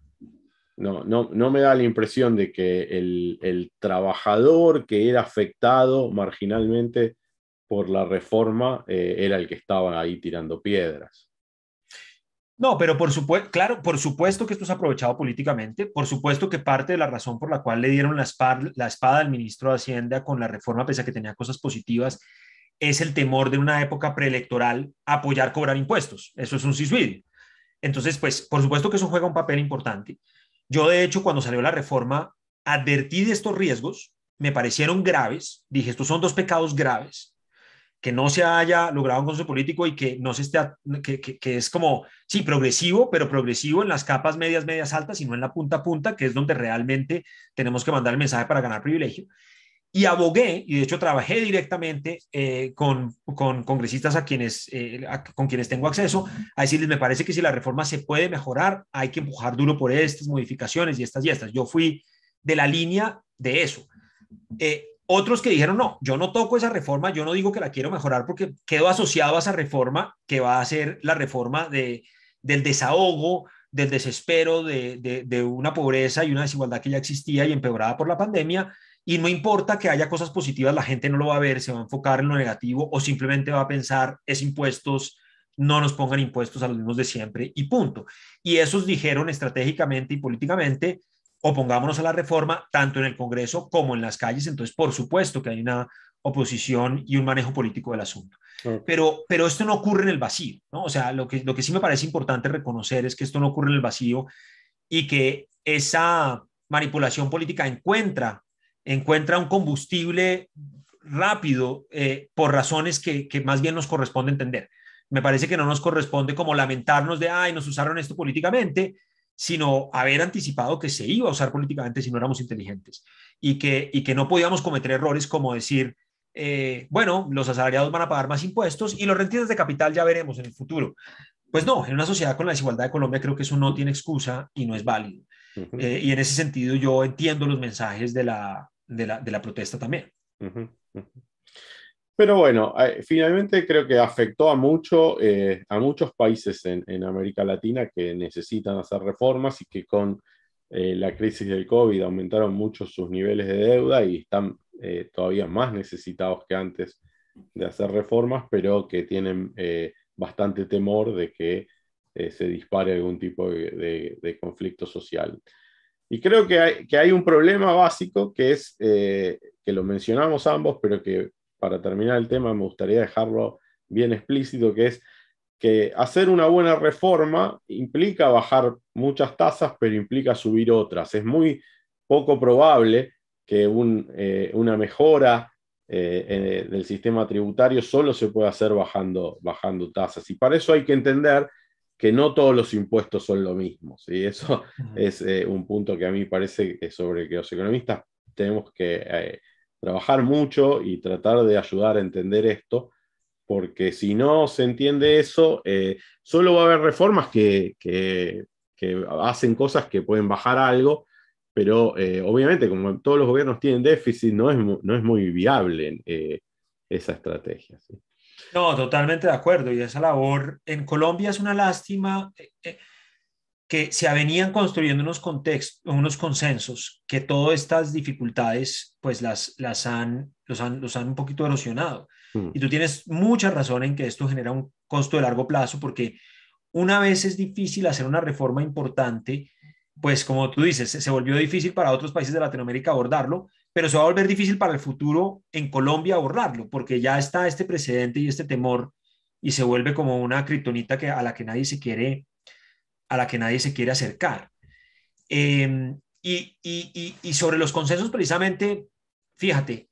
[SPEAKER 1] no, no, me da la impresión de que el, trabajador que era afectado marginalmente por la reforma eh, era el que estaba ahí tirando piedras.
[SPEAKER 2] No, pero por supuesto, claro, por supuesto que esto es aprovechado políticamente, por supuesto que parte de la razón por la cual le dieron la espada, la espada al ministro de Hacienda con la reforma, pese a que tenía cosas positivas, es el temor de una época preelectoral apoyar cobrar impuestos. Eso es un suicidio. Entonces, pues, por supuesto que eso juega un papel importante. Yo, de hecho, cuando salió la reforma, advertí de estos riesgos, me parecieron graves, dije, estos son dos pecados graves, que no se haya logrado un consenso político y que no se esté, que, es como, sí, progresivo, pero progresivo en las capas medias, medias altas y no en la punta a punta, que es donde realmente tenemos que mandar el mensaje para ganar privilegio y abogué, y de hecho trabajé directamente eh, con, con, congresistas a quienes, eh, con quienes tengo acceso, a decirles, me parece que si la reforma se puede mejorar, hay que empujar duro por estas modificaciones y estas y estas. Yo fui de la línea de eso. Eh, otros que dijeron, no, yo no toco esa reforma, yo no digo que la quiero mejorar porque quedo asociado a esa reforma que va a ser la reforma de, del desahogo, del desespero, de, de, de una pobreza y una desigualdad que ya existía y empeorada por la pandemia y no importa que haya cosas positivas, la gente no lo va a ver, se va a enfocar en lo negativo o simplemente va a pensar, es impuestos, no nos pongan impuestos a los mismos de siempre y punto. Y esos dijeron estratégicamente y políticamente, opongámonos a la reforma, tanto en el Congreso como en las calles. Entonces, por supuesto que hay una oposición y un manejo político del asunto. Pero, pero esto no ocurre en el vacío, ¿no? O sea, lo que, lo que sí me parece importante reconocer es que esto no ocurre en el vacío y que esa manipulación política encuentra encuentra un combustible rápido eh, por razones que, más bien nos corresponde entender. Me parece que no nos corresponde como lamentarnos de, ay, nos usaron esto políticamente, sino haber anticipado que se iba a usar políticamente si no éramos inteligentes y que, y que no podíamos cometer errores como decir, eh, bueno, los asalariados van a pagar más impuestos y los rentistas de capital ya veremos en el futuro. Pues no, en una sociedad con la desigualdad de Colombia creo que eso no tiene excusa y no es válido. Eh, y en ese sentido yo entiendo los mensajes de la, protesta también.
[SPEAKER 1] Pero bueno, eh, finalmente creo que afectó a, mucho, eh, a muchos países en, en, América Latina que necesitan hacer reformas y que con la crisis del COVID aumentaron mucho sus niveles de deuda y están todavía más necesitados que antes de hacer reformas, pero que tienen bastante temor de que eh, se dispare algún tipo de, conflicto social. Y creo que hay, que hay un problema básico que es, eh, que lo mencionamos ambos, pero que para terminar el tema me gustaría dejarlo bien explícito, que es que hacer una buena reforma implica bajar muchas tasas, pero implica subir otras. Es muy poco probable que eh, una mejora del sistema tributario solo se pueda hacer bajando, bajando tasas. Y para eso hay que entender que no todos los impuestos son lo mismo. y Eso es eh, un punto que a mí parece que sobre que los economistas tenemos que eh, trabajar mucho y tratar de ayudar a entender esto, porque si no se entiende eso, eh, solo va a haber reformas que, hacen cosas que pueden bajar algo, pero obviamente como todos los gobiernos tienen déficit, no es, no es muy viable esa estrategia.
[SPEAKER 2] No, totalmente de acuerdo. Y esa labor en Colombia es una lástima eh, eh, que se venían construyendo unos contextos, unos consensos, que todas estas dificultades pues las, las han, los, han, han un poquito erosionado. Mm. Y tú tienes mucha razón en que esto genera un costo de largo plazo porque una vez es difícil hacer una reforma importante, pues como tú dices, se volvió difícil para otros países de Latinoamérica abordarlo, pero se va a volver difícil para el futuro en Colombia borrarlo, porque ya está este precedente y este temor y se vuelve como una criptonita que, a la que nadie se quiere a la que nadie se quiere acercar. Em, y sobre los consensos, precisamente, fíjate,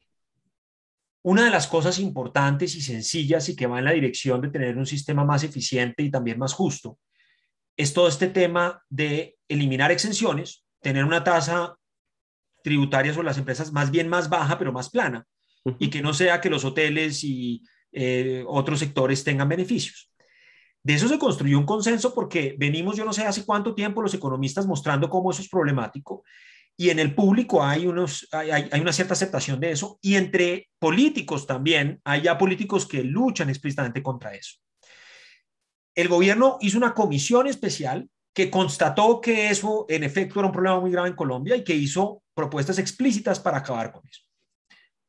[SPEAKER 2] una de las cosas importantes y sencillas y que va en la dirección de tener un sistema más eficiente y también más justo es todo este tema de eliminar exenciones, tener una tasa tributarias o las empresas más bien más baja, pero más plana, y que no sea que los hoteles y eh, otros sectores tengan beneficios. De eso se construyó un consenso porque venimos, yo no sé hace cuánto tiempo, los economistas mostrando cómo eso es problemático y en el público hay, unos, hay, hay, una cierta aceptación de eso, y entre políticos también, hay ya políticos que luchan explícitamente contra eso. El gobierno hizo una comisión especial que constató que eso en efecto era un problema muy grave en Colombia y que hizo propuestas explícitas para acabar con eso.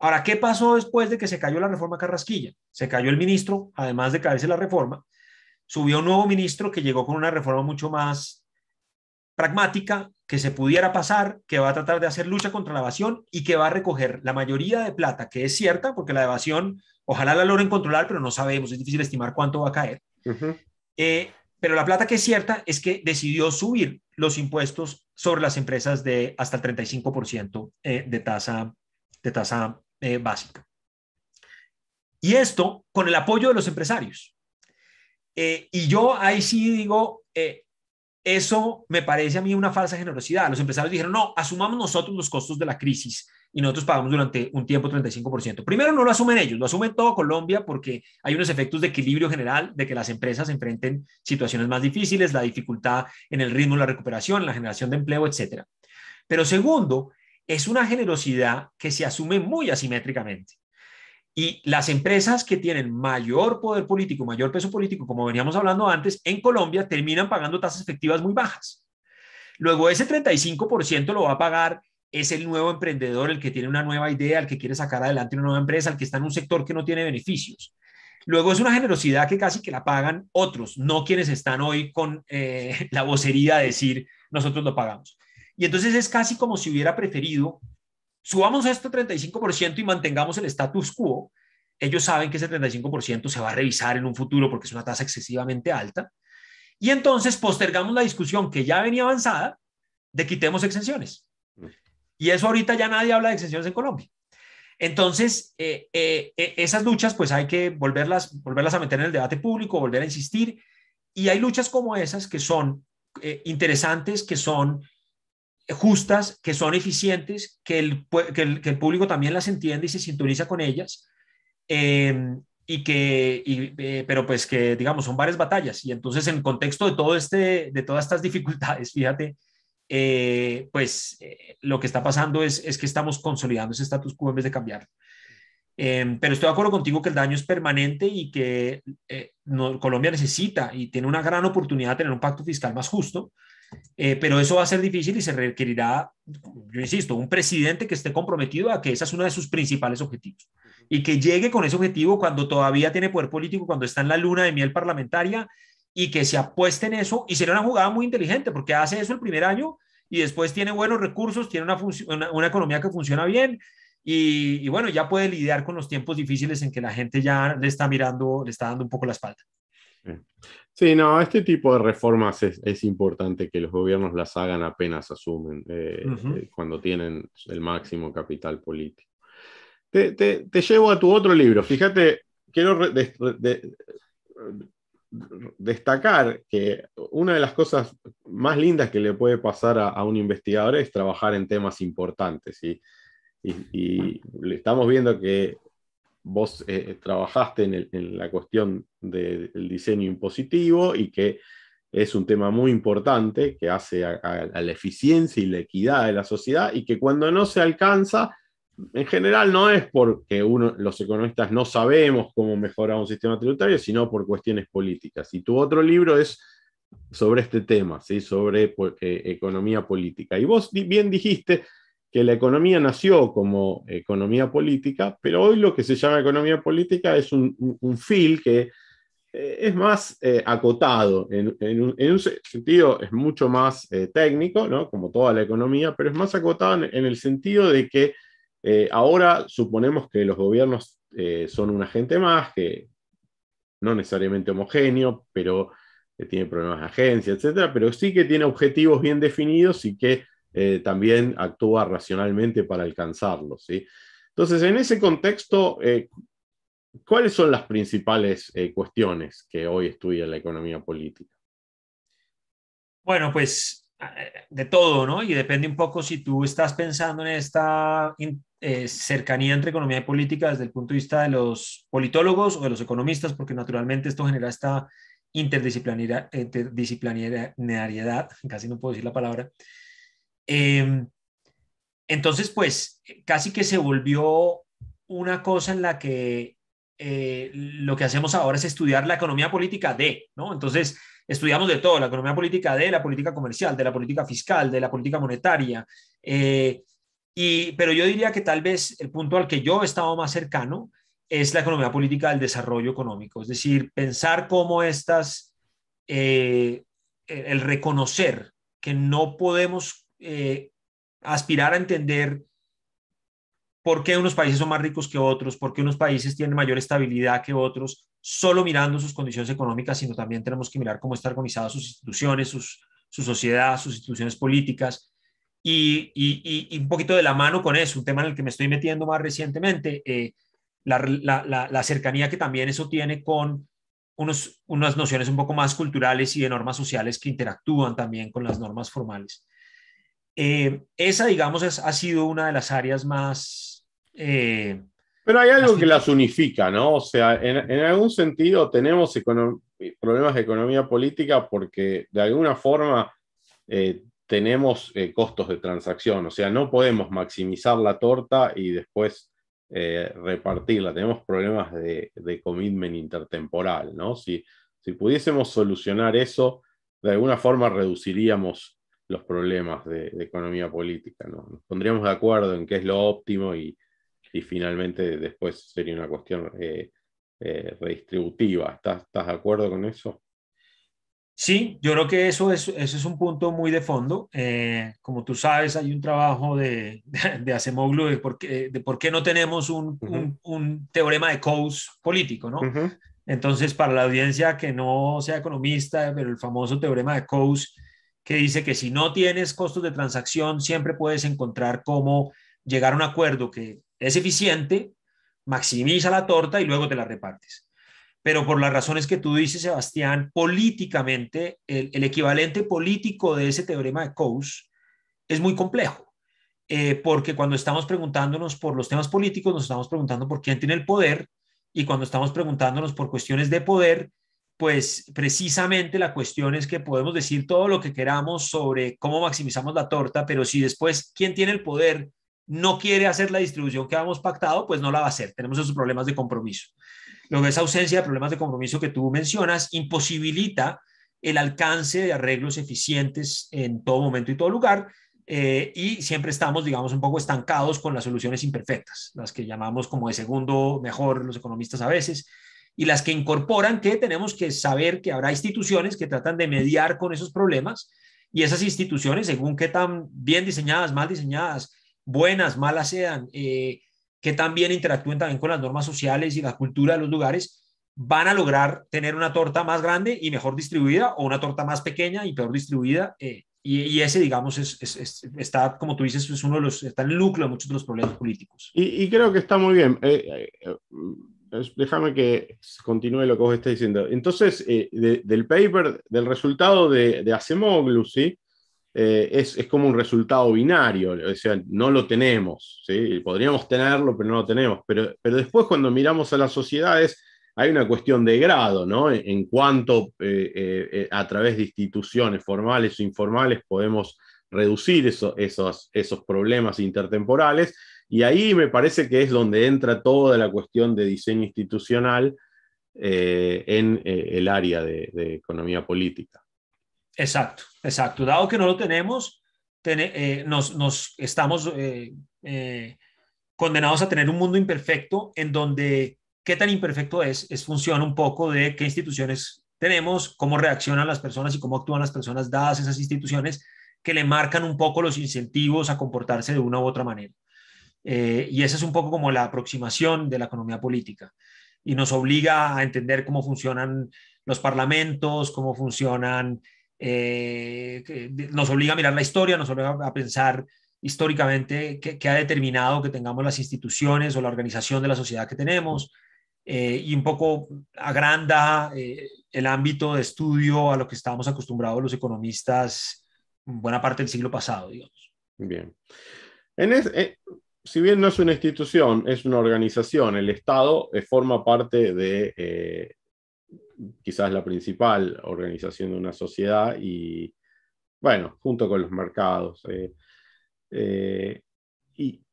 [SPEAKER 2] Ahora, ¿qué pasó después de que se cayó la reforma Carrasquilla? Se cayó el ministro, además de caerse la reforma, subió un nuevo ministro que llegó con una reforma mucho más pragmática, que se pudiera pasar, que va a tratar de hacer lucha contra la evasión y que va a recoger la mayoría de plata, que es cierta, porque la evasión, ojalá la logren controlar, pero no sabemos, es difícil estimar cuánto va a caer. Eh, pero la plata que es cierta es que decidió subir los impuestos sobre las empresas de hasta el 35% eh, de tasa, de tasa eh, básica. Y esto con el apoyo de los empresarios. Eh, y yo ahí sí digo, eso me parece a mí una falsa generosidad. Los empresarios dijeron, no, asumamos nosotros los costos de la crisis y nosotros pagamos durante un tiempo 35%. Primero, no lo asumen ellos, lo asumen todo Colombia porque hay unos efectos de equilibrio general de que las empresas enfrenten situaciones más difíciles, la dificultad en el ritmo de la recuperación, la generación de empleo, etc. Pero segundo, es una generosidad que se asume muy asimétricamente. Y las empresas que tienen mayor poder político, mayor peso político, como veníamos hablando antes, en Colombia terminan pagando tasas efectivas muy bajas. Luego ese 35% lo va a pagar es el nuevo emprendedor, el que tiene una nueva idea, el que quiere sacar adelante una nueva empresa, el que está en un sector que no tiene beneficios. Luego es una generosidad que casi que la pagan otros, no quienes están hoy con eh, la vocería de decir nosotros lo pagamos. Y entonces es casi como si hubiera preferido subamos esto 35% y mantengamos el status quo. Ellos saben que ese 35% se va a revisar en un futuro porque es una tasa excesivamente alta. Y entonces postergamos la discusión que ya venía avanzada de quitemos exenciones. Y eso ahorita ya nadie habla de exenciones en Colombia. Entonces, eh, eh, eh, esas luchas pues hay que volverlas, volverlas a meter en el debate público, volver a insistir. Y hay luchas como esas que son interesantes, que son justas, que son eficientes, que el, público también las entiende y se sintoniza con ellas. y que, pero pues que digamos, son varias batallas. Y entonces en el contexto de, todo este, de todas estas dificultades, fíjate, eh, pues eh, lo que está pasando es, que estamos consolidando ese estatus quo en vez de cambiar. Em, pero estoy de acuerdo contigo que el daño es permanente y que eh, Colombia necesita y tiene una gran oportunidad de tener un pacto fiscal más justo, pero eso va a ser difícil y se requerirá, yo insisto, un presidente que esté comprometido a que esa es uno de sus principales objetivos y que llegue con ese objetivo cuando todavía tiene poder político, cuando está en la luna de miel parlamentaria y que se apuesten en eso y sería una jugada muy inteligente porque hace eso el primer año y después tiene buenos recursos, tiene una, una, economía que funciona bien y, bueno, ya puede lidiar con los tiempos difíciles en que la gente ya le está mirando, le está dando un poco la espalda.
[SPEAKER 1] Sí, no, este tipo de reformas es, importante que los gobiernos las hagan apenas asumen, eh, eh, cuando tienen el máximo capital político. Te, te, llevo a tu otro libro. Fíjate, quiero destacar que una de las cosas más lindas que le puede pasar a, un investigador es trabajar en temas importantes. Y, y, estamos viendo que vos eh, trabajaste en, la cuestión del diseño impositivo y que es un tema muy importante que hace a la eficiencia y la equidad de la sociedad y que cuando no se alcanza en general no es porque uno, los economistas no sabemos cómo mejorar un sistema tributario, sino por cuestiones políticas. Y tu otro libro es sobre este tema, ¿sí? sobre pues, eh, economía política. Y vos bien dijiste que la economía nació como economía política, pero hoy lo que se llama economía política es un, un, fil que eh, es más eh, acotado, en, un, sentido es mucho más técnico, como toda la economía, pero es más acotado en el sentido de que eh, ahora suponemos que los gobiernos eh, son un agente más, que no necesariamente homogéneo, pero que eh, tiene problemas de agencia, etcétera, pero sí que tiene objetivos bien definidos y que también actúa racionalmente para alcanzarlos. Entonces, en ese contexto, ¿cuáles son las principales cuestiones que hoy estudia la economía política?
[SPEAKER 2] Bueno, pues de todo, ¿no? Y depende un poco si tú estás pensando en esta eh, cercanía entre economía y política desde el punto de vista de los politólogos o de los economistas, porque naturalmente esto genera esta interdisciplinariedad, casi no puedo decir la palabra. Em, entonces, pues, casi que se volvió una cosa en la que eh, lo que hacemos ahora es estudiar la economía política de, ¿no? Entonces, estudiamos de todo, la economía política de la política comercial, de la política fiscal, de la política monetaria. Eh, y, pero yo diría que tal vez el punto al que yo he estado más cercano es la economía política del desarrollo económico, es decir, pensar cómo estas, eh, el reconocer que no podemos eh, aspirar a entender por qué unos países son más ricos que otros, por qué unos países tienen mayor estabilidad que otros, solo mirando sus condiciones económicas, sino también tenemos que mirar cómo están organizadas sus instituciones, sus, su sociedad, sus instituciones políticas. Y, un poquito de la mano con eso, un tema en el que me estoy metiendo más recientemente, eh, la, cercanía que también eso tiene con unos, unas nociones un poco más culturales y de normas sociales que interactúan también con las normas formales. Eh, esa, digamos, ha sido una de las áreas más
[SPEAKER 1] eh, pero hay algo que las unifica, ¿no? O sea, en, algún sentido tenemos problemas de economía política porque de alguna forma eh, tenemos eh, costos de transacción, o sea, no podemos maximizar la torta y después eh, repartirla, tenemos problemas de, commitment intertemporal, ¿no? Si, si pudiésemos solucionar eso, de alguna forma reduciríamos los problemas de economía política, ¿no? Nos pondríamos de acuerdo en qué es lo óptimo y y finalmente después sería una cuestión eh, eh, redistributiva. ¿Estás, ¿Estás, de acuerdo con eso? Sí, yo
[SPEAKER 2] creo que eso es, eso es un punto muy de fondo. Eh, como tú sabes, hay un trabajo de, de, de Acemoglu de por, qué, no tenemos un, un, teorema de Coase político, ¿no? Entonces, para la audiencia que no sea economista, pero el famoso teorema de Coase, que dice que si no tienes costos de transacción, siempre puedes encontrar cómo llegar a un acuerdo que es eficiente, maximiza la torta y luego te la repartes. Pero por las razones que tú dices, Sebastián, políticamente, el, equivalente político de ese teorema de Coase es muy complejo. Eh, porque cuando estamos preguntándonos por los temas políticos, nos estamos preguntando por quién tiene el poder y cuando estamos preguntándonos por cuestiones de poder, pues precisamente la cuestión es que podemos decir todo lo que queramos sobre cómo maximizamos la torta, pero si después quién tiene el poder no quiere hacer la distribución que habíamos pactado, pues no la va a hacer. Tenemos esos problemas de compromiso. Luego, esa ausencia de problemas de compromiso que tú mencionas imposibilita el alcance de arreglos eficientes en todo momento y todo lugar. Eh, y siempre estamos, digamos, un poco estancados con las soluciones imperfectas, las que llamamos como de segundo mejor los economistas a veces, y las que incorporan que tenemos que saber que habrá instituciones que tratan de mediar con esos problemas y esas instituciones, según qué tan bien diseñadas, mal diseñadas, buenas, malas sean, eh, que también interactúen también con las normas sociales y la cultura de los lugares, van a lograr tener una torta más grande y mejor distribuida o una torta más pequeña y peor distribuida. Eh, y, ese, digamos, está, como tú dices, es uno de los, está en el núcleo de muchos de los problemas políticos.
[SPEAKER 1] Y, creo que está muy bien. Eh, déjame que continúe lo que vos estás diciendo. Entonces, del paper, del resultado de, de Acemoglu, ¿sí? Eh, es, como un resultado binario, o sea, no lo tenemos, podríamos tenerlo, pero no lo tenemos. Pero, después cuando miramos a las sociedades, hay una cuestión de grado, ¿no? En, cuanto eh, eh, a través de instituciones formales o informales podemos reducir esos, problemas intertemporales. Y ahí me parece que es donde entra toda la cuestión de diseño institucional en el área de, economía política.
[SPEAKER 2] Exacto, exacto. Dado que no lo tenemos, eh, nos, estamos eh, eh, condenados a tener un mundo imperfecto en donde qué tan imperfecto es, es función un poco de qué instituciones tenemos, cómo reaccionan las personas y cómo actúan las personas dadas esas instituciones que le marcan un poco los incentivos a comportarse de una u otra manera. y esa es un poco como la aproximación de la economía política y nos obliga a entender cómo funcionan los parlamentos, cómo funcionan eh, nos obliga a mirar la historia, nos obliga a pensar históricamente qué, ha determinado que tengamos las instituciones o la organización de la sociedad que tenemos, eh, y un poco agranda eh, el ámbito de estudio a lo que estábamos acostumbrados los economistas buena parte del siglo pasado, digamos.
[SPEAKER 1] Bien. En si bien no es una institución, es una organización. El Estado forma parte de quizás la principal organización de una sociedad y, bueno, junto con los mercados. Eh, eh, y,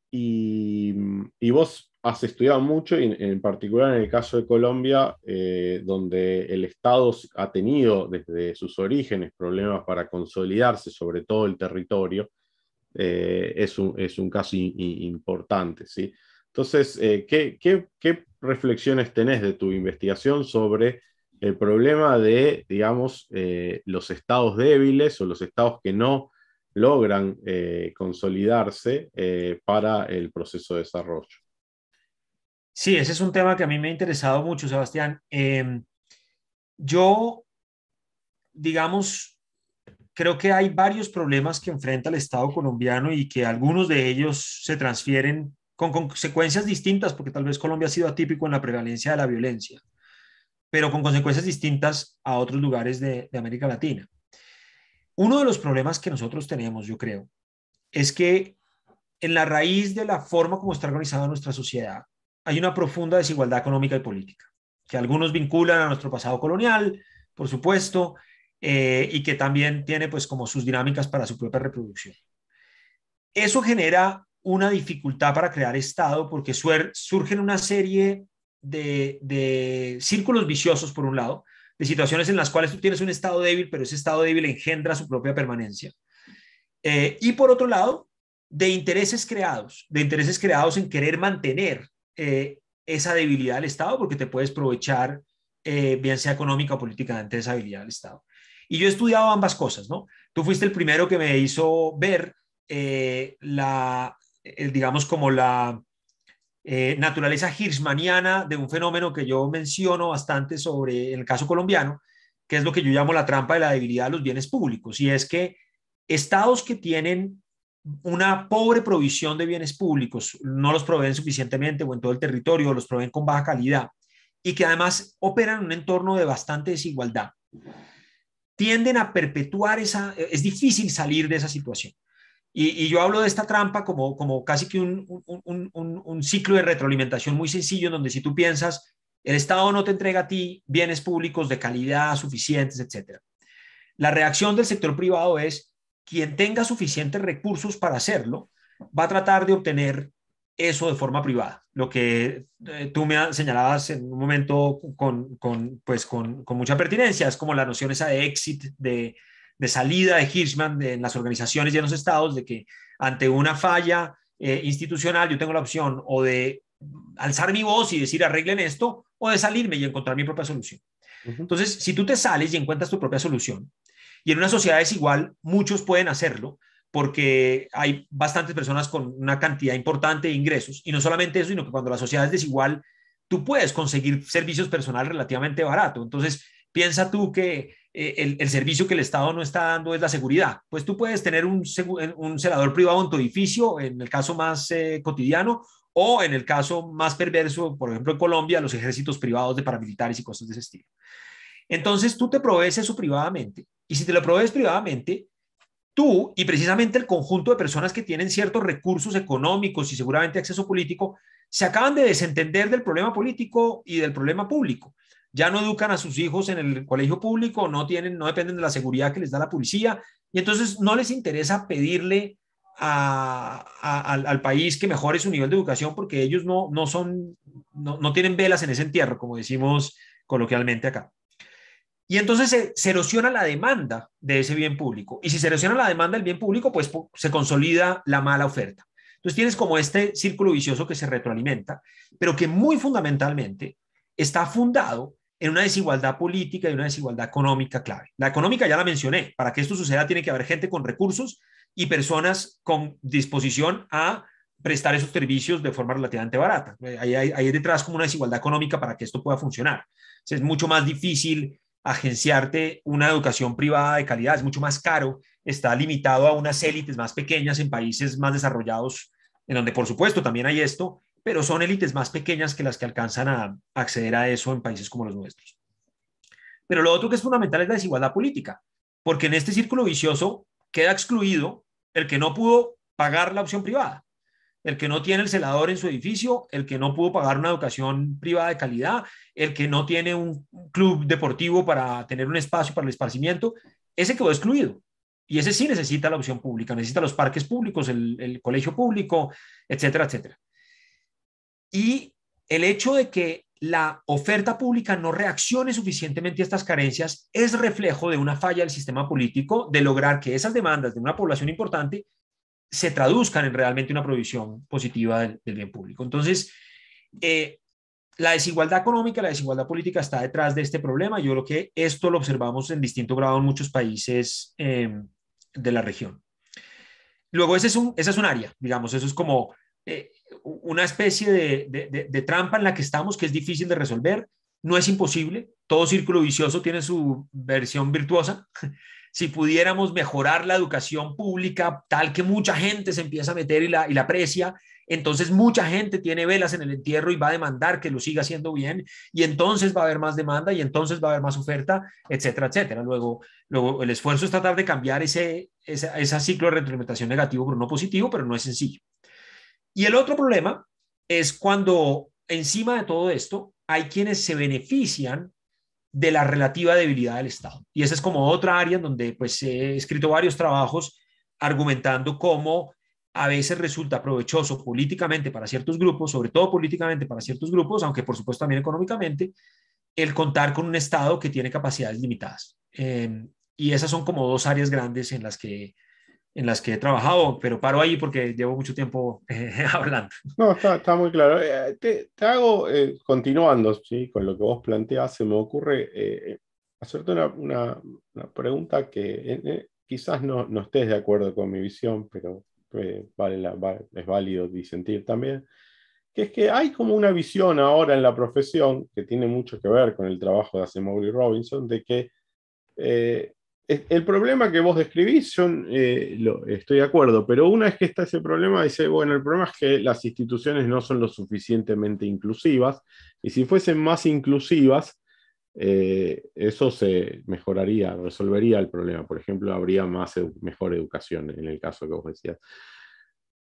[SPEAKER 1] vos has estudiado mucho, en particular en el caso de Colombia, eh, donde el Estado ha tenido desde sus orígenes problemas para consolidarse sobre todo el territorio. Es un, caso importante, ¿sí? Entonces, ¿qué, qué reflexiones tenés de tu investigación sobre el problema de, digamos, eh, los estados débiles o los estados que no logran eh, consolidarse eh, para el proceso de desarrollo. Sí, ese es un tema que a mí me ha interesado
[SPEAKER 2] mucho, Sebastián. Em, yo, digamos, creo que hay varios problemas que enfrenta el Estado colombiano y que algunos de ellos se transfieren con consecuencias distintas, porque tal vez Colombia ha sido atípico en la prevalencia de la violencia pero con consecuencias distintas a otros lugares de, América Latina. Uno de los problemas que nosotros tenemos, yo creo, es que en la raíz de la forma como está organizada nuestra sociedad hay una profunda desigualdad económica y política, que algunos vinculan a nuestro pasado colonial, por supuesto, eh, y que también tiene pues como sus dinámicas para su propia reproducción. Eso genera una dificultad para crear Estado porque surgen una serie de, círculos viciosos, por un lado, de situaciones en las cuales tú tienes un estado débil, pero ese estado débil engendra su propia permanencia. Eh, y por otro lado, de intereses creados, de intereses creados en querer mantener eh, esa debilidad del Estado, porque te puedes aprovechar, eh, bien sea económica o de esa debilidad del Estado. Y yo he estudiado ambas cosas, ¿no? Tú fuiste el primero que me hizo ver la, digamos, como la, eh, naturaleza hirschmaniana de un fenómeno que yo menciono bastante sobre el caso colombiano, que es lo que yo llamo la trampa de la debilidad de los bienes públicos, y es que estados que tienen una pobre provisión de bienes públicos, no los proveen suficientemente o en todo el territorio, los proveen con baja calidad, y que además operan en un entorno de bastante desigualdad, tienden a perpetuar esa, es difícil salir de esa situación. Y, yo hablo de esta trampa como, casi que un, ciclo de retroalimentación muy sencillo, en donde si tú piensas, el Estado no te entrega a ti bienes públicos de calidad suficientes, etc. La reacción del sector privado es, quien tenga suficientes recursos para hacerlo, va a tratar de obtener eso de forma privada, lo que eh, tú me señalabas en un momento con, pues con, mucha pertinencia, es como la noción esa de exit, de, de salida de Hirschman en las organizaciones y en los estados, de que ante una falla eh, institucional yo tengo la opción o de alzar mi voz y decir arreglen esto, o de salirme y encontrar mi propia solución. Entonces, si tú te sales y encuentras tu propia solución, y en una sociedad desigual muchos pueden hacerlo, porque hay bastantes personas con una cantidad importante de ingresos, y no solamente eso, sino que cuando la sociedad es desigual, tú puedes conseguir servicios personal relativamente barato. Entonces, piensa tú que eh, el, servicio que el Estado no está dando es la seguridad. Pues tú puedes tener un, senador eh, celador privado en tu edificio, en el caso más eh, cotidiano, o en el caso más perverso, por ejemplo en Colombia, los ejércitos privados de paramilitares y cosas de ese estilo. Entonces tú te provees eso privadamente. Y si te lo provees privadamente, tú y precisamente el conjunto de personas que tienen ciertos recursos económicos y seguramente acceso político, se acaban de desentender del problema político y del problema público ya no educan a sus hijos en el colegio público, no tienen, no dependen de la seguridad que les da la policía, y entonces no les interesa pedirle al, país que mejore su nivel de educación porque ellos no, no son, no, tienen velas en ese entierro, como decimos coloquialmente acá. Y entonces se, se, erosiona la demanda de ese bien público. Y si se erosiona la demanda del bien público, pues se consolida la mala oferta. Entonces tienes como este círculo vicioso que se retroalimenta, pero que muy fundamentalmente está fundado en una desigualdad política y una desigualdad económica clave. La económica ya la mencioné, para que esto suceda tiene que haber gente con recursos y personas con disposición a prestar esos servicios de forma relativamente barata. Eh, ahí hay, detrás como una desigualdad económica para que esto pueda funcionar. es mucho más difícil agenciarte una educación privada de calidad, es mucho más caro, está limitado a unas élites más pequeñas en países más desarrollados, en donde por supuesto también hay esto, pero son élites más pequeñas que las que alcanzan a acceder a eso en países como los nuestros. Pero lo otro que es fundamental es la desigualdad política, porque en este círculo vicioso queda excluido el que no pudo pagar la opción privada, el que no tiene el celador en su edificio, el que no pudo pagar una educación privada de calidad, el que no tiene un club deportivo para tener un espacio para el esparcimiento, ese quedó excluido. Y ese sí necesita la opción pública, necesita los parques públicos, el, el colegio público, etcétera, etcétera y el hecho de que la oferta pública no reaccione suficientemente a estas carencias es reflejo de una falla del sistema político de lograr que esas demandas de una población importante se traduzcan en realmente una provisión positiva del, bien público. Entonces, eh, la desigualdad económica, la desigualdad política está detrás de este problema. Yo creo que esto lo observamos en distinto grado en muchos países em, de la región. Luego, ese es un, esa es un área, digamos, eso es como eh, una especie de, trampa en la que estamos que es difícil de resolver. No es imposible, todo círculo vicioso tiene su versión virtuosa. Si pudiéramos mejorar la educación pública tal que mucha gente se empieza a meter y la, y la aprecia, entonces mucha gente tiene velas en el entierro y va a demandar que lo siga haciendo bien y entonces va a haber más demanda y entonces va a haber más oferta, etcétera, etcétera. Luego, luego el esfuerzo es tratar de cambiar ese, ciclo de retroalimentación negativo pero no positivo, pero no es sencillo. Y el otro problema es cuando encima de todo esto hay quienes se benefician de la relativa debilidad del Estado. Y esa es como otra área en donde pues he escrito varios trabajos argumentando cómo a veces resulta provechoso políticamente para ciertos grupos, sobre todo políticamente para ciertos grupos, aunque por supuesto también económicamente, el contar con un Estado que tiene capacidades limitadas. Eh, y esas son como dos áreas grandes en las que en las que he trabajado, pero paro ahí porque llevo mucho tiempo eh, hablando.
[SPEAKER 1] No, está, está muy claro. Eh, te, te, hago, eh, continuando ¿sí? con lo que vos planteás, se me ocurre hacerte una, una, una, pregunta que quizás no, no, estés de acuerdo con mi visión, pero vale es válido disentir también, que es que hay como una visión ahora en la profesión, que tiene mucho que ver con el trabajo de hace y Robinson, de que el problema que vos describís, yo eh, lo, estoy de acuerdo, pero una vez que está ese problema, dice, bueno, el problema es que las instituciones no son lo suficientemente inclusivas, y si fuesen más inclusivas, eh, eso se mejoraría, resolvería el problema. Por ejemplo, habría más mejor educación en el caso que vos decías.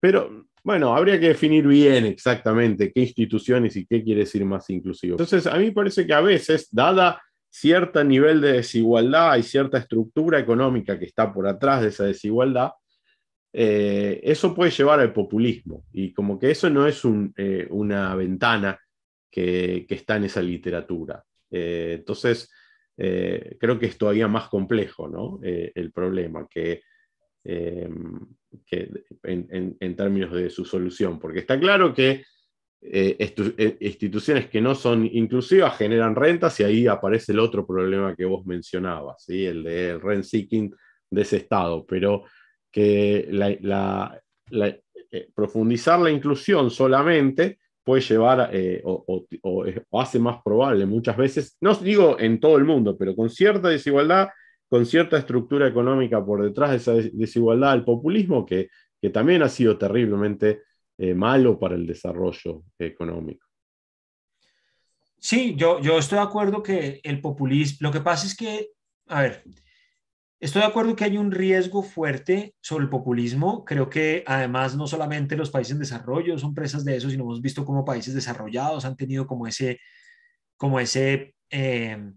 [SPEAKER 1] Pero bueno, habría que definir bien exactamente qué instituciones y qué quiere decir más inclusivo. Entonces, a mí parece que a veces, dada cierto nivel de desigualdad, hay cierta estructura económica que está por atrás de esa desigualdad, eh, eso puede llevar al populismo. Y como que eso no es eh, una ventana que, está en esa literatura. Eh, entonces, creo que es todavía más complejo el problema que, en, términos de su solución, porque está claro que eh, eh, instituciones que no son inclusivas generan rentas y ahí aparece el otro problema que vos mencionabas, el del rent seeking de ese Estado, pero que eh, profundizar la inclusión solamente puede llevar o, hace más probable muchas veces, no digo en todo el mundo, pero con cierta desigualdad, con cierta estructura económica por detrás de esa desigualdad, el populismo que también ha sido terriblemente eh, malo para el desarrollo económico. Sí, yo, yo
[SPEAKER 2] estoy de acuerdo que el populismo, lo que pasa es que, a ver, estoy de acuerdo que hay un riesgo fuerte sobre el populismo. Creo que además no solamente los países en desarrollo son presas de eso, sino hemos visto cómo países desarrollados han tenido como ese, como ese eh,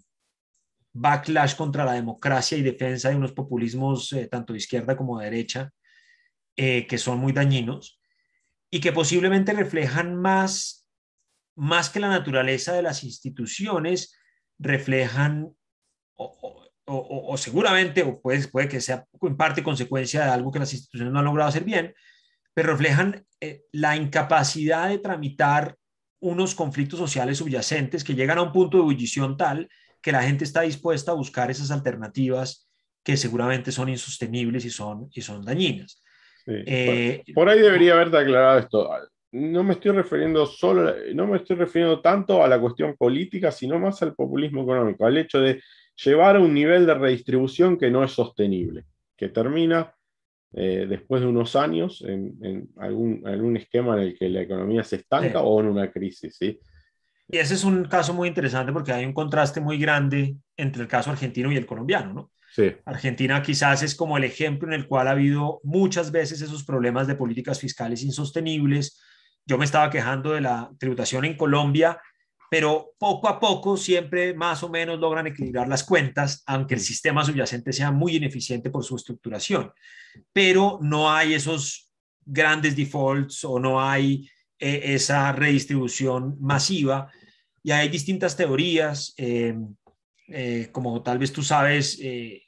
[SPEAKER 2] backlash contra la democracia y defensa de unos populismos eh, tanto de izquierda como de derecha, que son muy dañinos y que posiblemente reflejan más, más que la naturaleza de las instituciones, reflejan o, seguramente, o puede, que sea en parte consecuencia de algo que las instituciones no han logrado hacer bien, pero reflejan eh, la incapacidad de tramitar unos conflictos sociales subyacentes que llegan a un punto de ebullición tal que la gente está dispuesta a buscar esas alternativas que seguramente son insostenibles y son, y son dañinas.
[SPEAKER 1] Eh, por, ahí debería haberte aclarado esto. No me estoy refiriendo solo, no me estoy refiriendo tanto a la cuestión política, sino más al populismo económico, al hecho de llevar a un nivel de redistribución que no es sostenible, que termina eh, después de unos años en, algún, esquema en el que la economía se estanca o en una crisis. Y
[SPEAKER 2] ese es un caso muy interesante porque hay un contraste muy grande entre el caso argentino y el colombiano, ¿no? Argentina quizás es como el ejemplo en el cual ha habido muchas veces esos problemas de políticas fiscales insostenibles. Yo me estaba quejando de la tributación en Colombia, pero poco a poco siempre más o menos logran equilibrar las cuentas, aunque el sistema subyacente sea muy ineficiente por su estructuración. Pero no hay esos grandes defaults o no hay eh, esa redistribución masiva. Y hay distintas teorías. Eh, eh, como tal vez tú sabes, eh,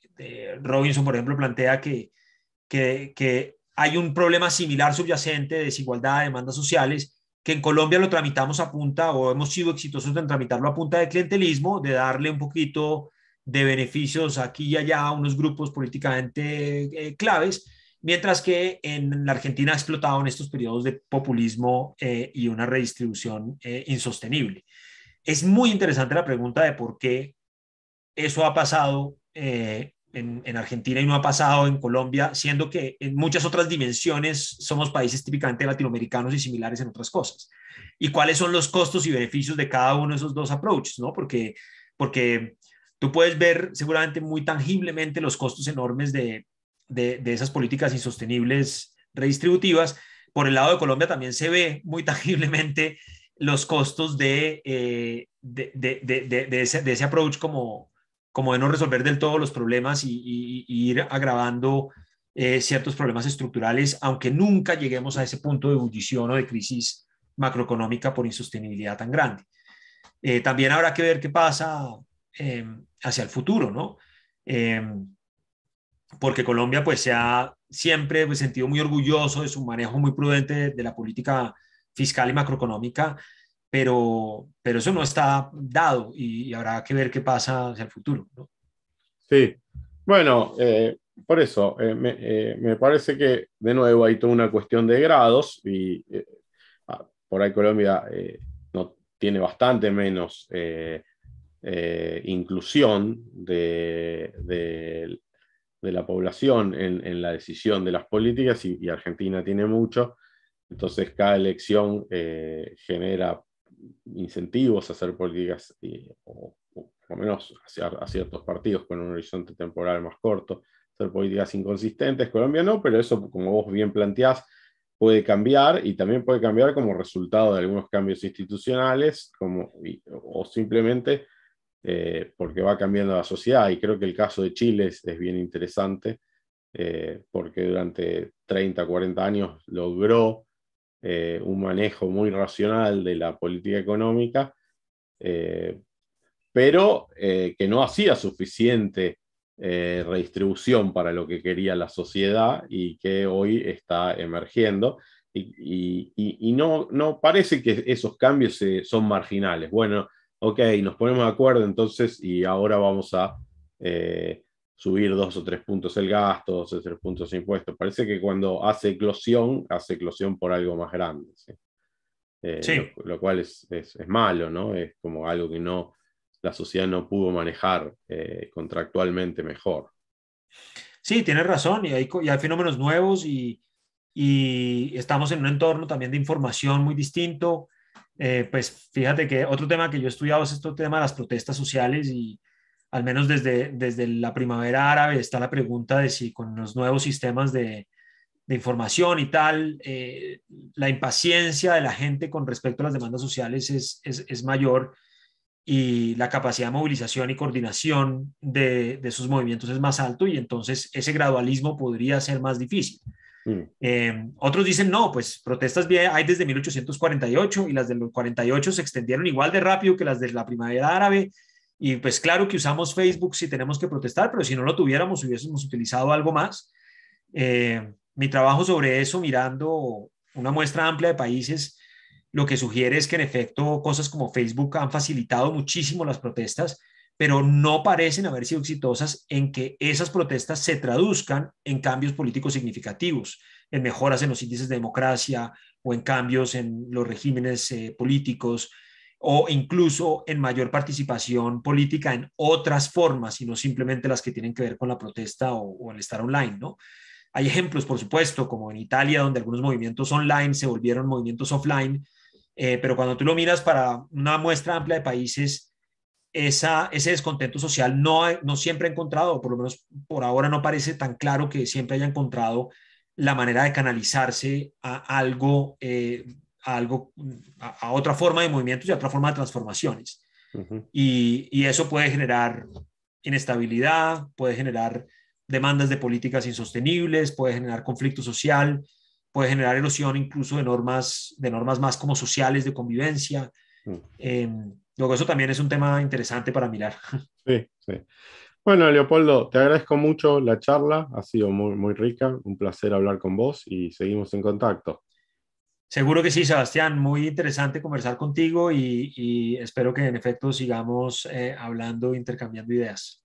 [SPEAKER 2] Robinson, por ejemplo, plantea que, que, hay un problema similar subyacente de desigualdad de demandas sociales que en Colombia lo tramitamos a punta o hemos sido exitosos en tramitarlo a punta de clientelismo, de darle un poquito de beneficios aquí y allá a unos grupos políticamente eh, claves, mientras que en la Argentina ha explotado en estos periodos de populismo y una redistribución insostenible. Es muy interesante la pregunta de por qué eso ha pasado eh, en, Argentina y no ha pasado en Colombia, siendo que en muchas otras dimensiones somos países típicamente latinoamericanos y similares en otras cosas. ¿Y cuáles son los costos y beneficios de cada uno de esos dos approaches? ¿no? Porque, porque tú puedes ver seguramente muy tangiblemente los costos enormes de, esas políticas insostenibles redistributivas. Por el lado de Colombia también se ve muy tangiblemente los costos eh, de, de, ese, de, ese, approach como, como de no resolver del todo los problemas y, ir agravando eh, ciertos problemas estructurales, aunque nunca lleguemos a ese punto de ebullición o de crisis macroeconómica por insostenibilidad tan grande. Eh, también habrá que ver qué pasa em, hacia el futuro, ¿no? Em, porque Colombia pues se ha siempre pues, sentido muy orgulloso de su manejo muy prudente de la política fiscal y macroeconómica, pero, eso no está dado y, habrá que ver qué pasa hacia el futuro.
[SPEAKER 1] Sí, bueno, eh, por eso eh, eh, me, parece que de nuevo hay toda una cuestión de grados y ah, por ahí Colombia no, tiene bastante menos inclusión de, la población en, la decisión de las políticas y, Argentina tiene mucho. Entonces, cada elección genera incentivos a hacer políticas, eh, o, por lo menos a ciertos partidos con un horizonte temporal más corto, hacer políticas inconsistentes. Colombia no, pero eso, como vos bien planteás, puede cambiar y también puede cambiar como resultado de algunos cambios institucionales como, o simplemente eh, porque va cambiando la sociedad. Y creo que el caso de Chile es, bien interesante eh, porque durante 30, 40 años logró eh, un manejo muy racional de la política económica, eh, pero eh, que no hacía suficiente redistribución para lo que quería la sociedad y que hoy está emergiendo. Y, no, no, parece que esos cambios son marginales. Bueno, ok, nos ponemos de acuerdo entonces y ahora vamos a subir dos o tres puntos el gasto, dos o tres puntos impuesto, Parece que cuando hace eclosión, hace eclosión por algo más grande. Eh, lo, cual es, malo, ¿no? Es como algo que no, la sociedad no pudo manejar eh, contractualmente mejor. Sí,
[SPEAKER 2] tienes razón, y hay, fenómenos nuevos y, estamos en un entorno también de información muy distinto. Eh, pues fíjate que otro tema que yo he estudiado es este tema de las protestas sociales y, al menos desde, desde la primavera árabe, está la pregunta de si con los nuevos sistemas de, información y tal, eh, la impaciencia de la gente con respecto a las demandas sociales es, mayor y la capacidad de movilización y coordinación de, de, sus movimientos es más alto y entonces ese gradualismo podría ser más difícil. Mm. Eh, otros dicen, no, pues protestas hay desde 1848 y las del 48 se extendieron igual de rápido que las de la primavera árabe y pues claro que usamos Facebook si tenemos que protestar, pero si no lo tuviéramos, hubiésemos utilizado algo más. Eh, mi trabajo sobre eso, mirando una muestra amplia de países, lo que sugiere es que en efecto cosas como Facebook han facilitado muchísimo las protestas, pero no parecen haber sido exitosas en que esas protestas se traduzcan en cambios políticos significativos, en mejoras en los índices de democracia o en cambios en los regímenes eh, políticos, o incluso en mayor participación política en otras formas y no simplemente las que tienen que ver con la protesta o, el estar online, ¿no? Hay ejemplos, por supuesto, como en Italia, donde algunos movimientos online se volvieron movimientos offline, eh, pero cuando tú lo miras para una muestra amplia de países, esa, ese descontento social no, no siempre ha encontrado, o por lo menos por ahora no parece tan claro que siempre haya encontrado la manera de canalizarse a algo eh, a algo, a, otra forma de movimientos y a otra forma de transformaciones. y, eso puede generar inestabilidad, puede generar demandas de políticas insostenibles, puede generar conflicto social, puede generar erosión incluso de normas, de normas más como sociales de convivencia. Mm. Em, luego eso también es un tema interesante para mirar.
[SPEAKER 1] sí. Bueno, Leopoldo, te agradezco mucho la charla, ha sido muy rica, un placer hablar con vos y seguimos en contacto.
[SPEAKER 2] Seguro que sí, Sebastián. Muy interesante conversar contigo y, espero que en efecto sigamos eh, hablando, intercambiando ideas.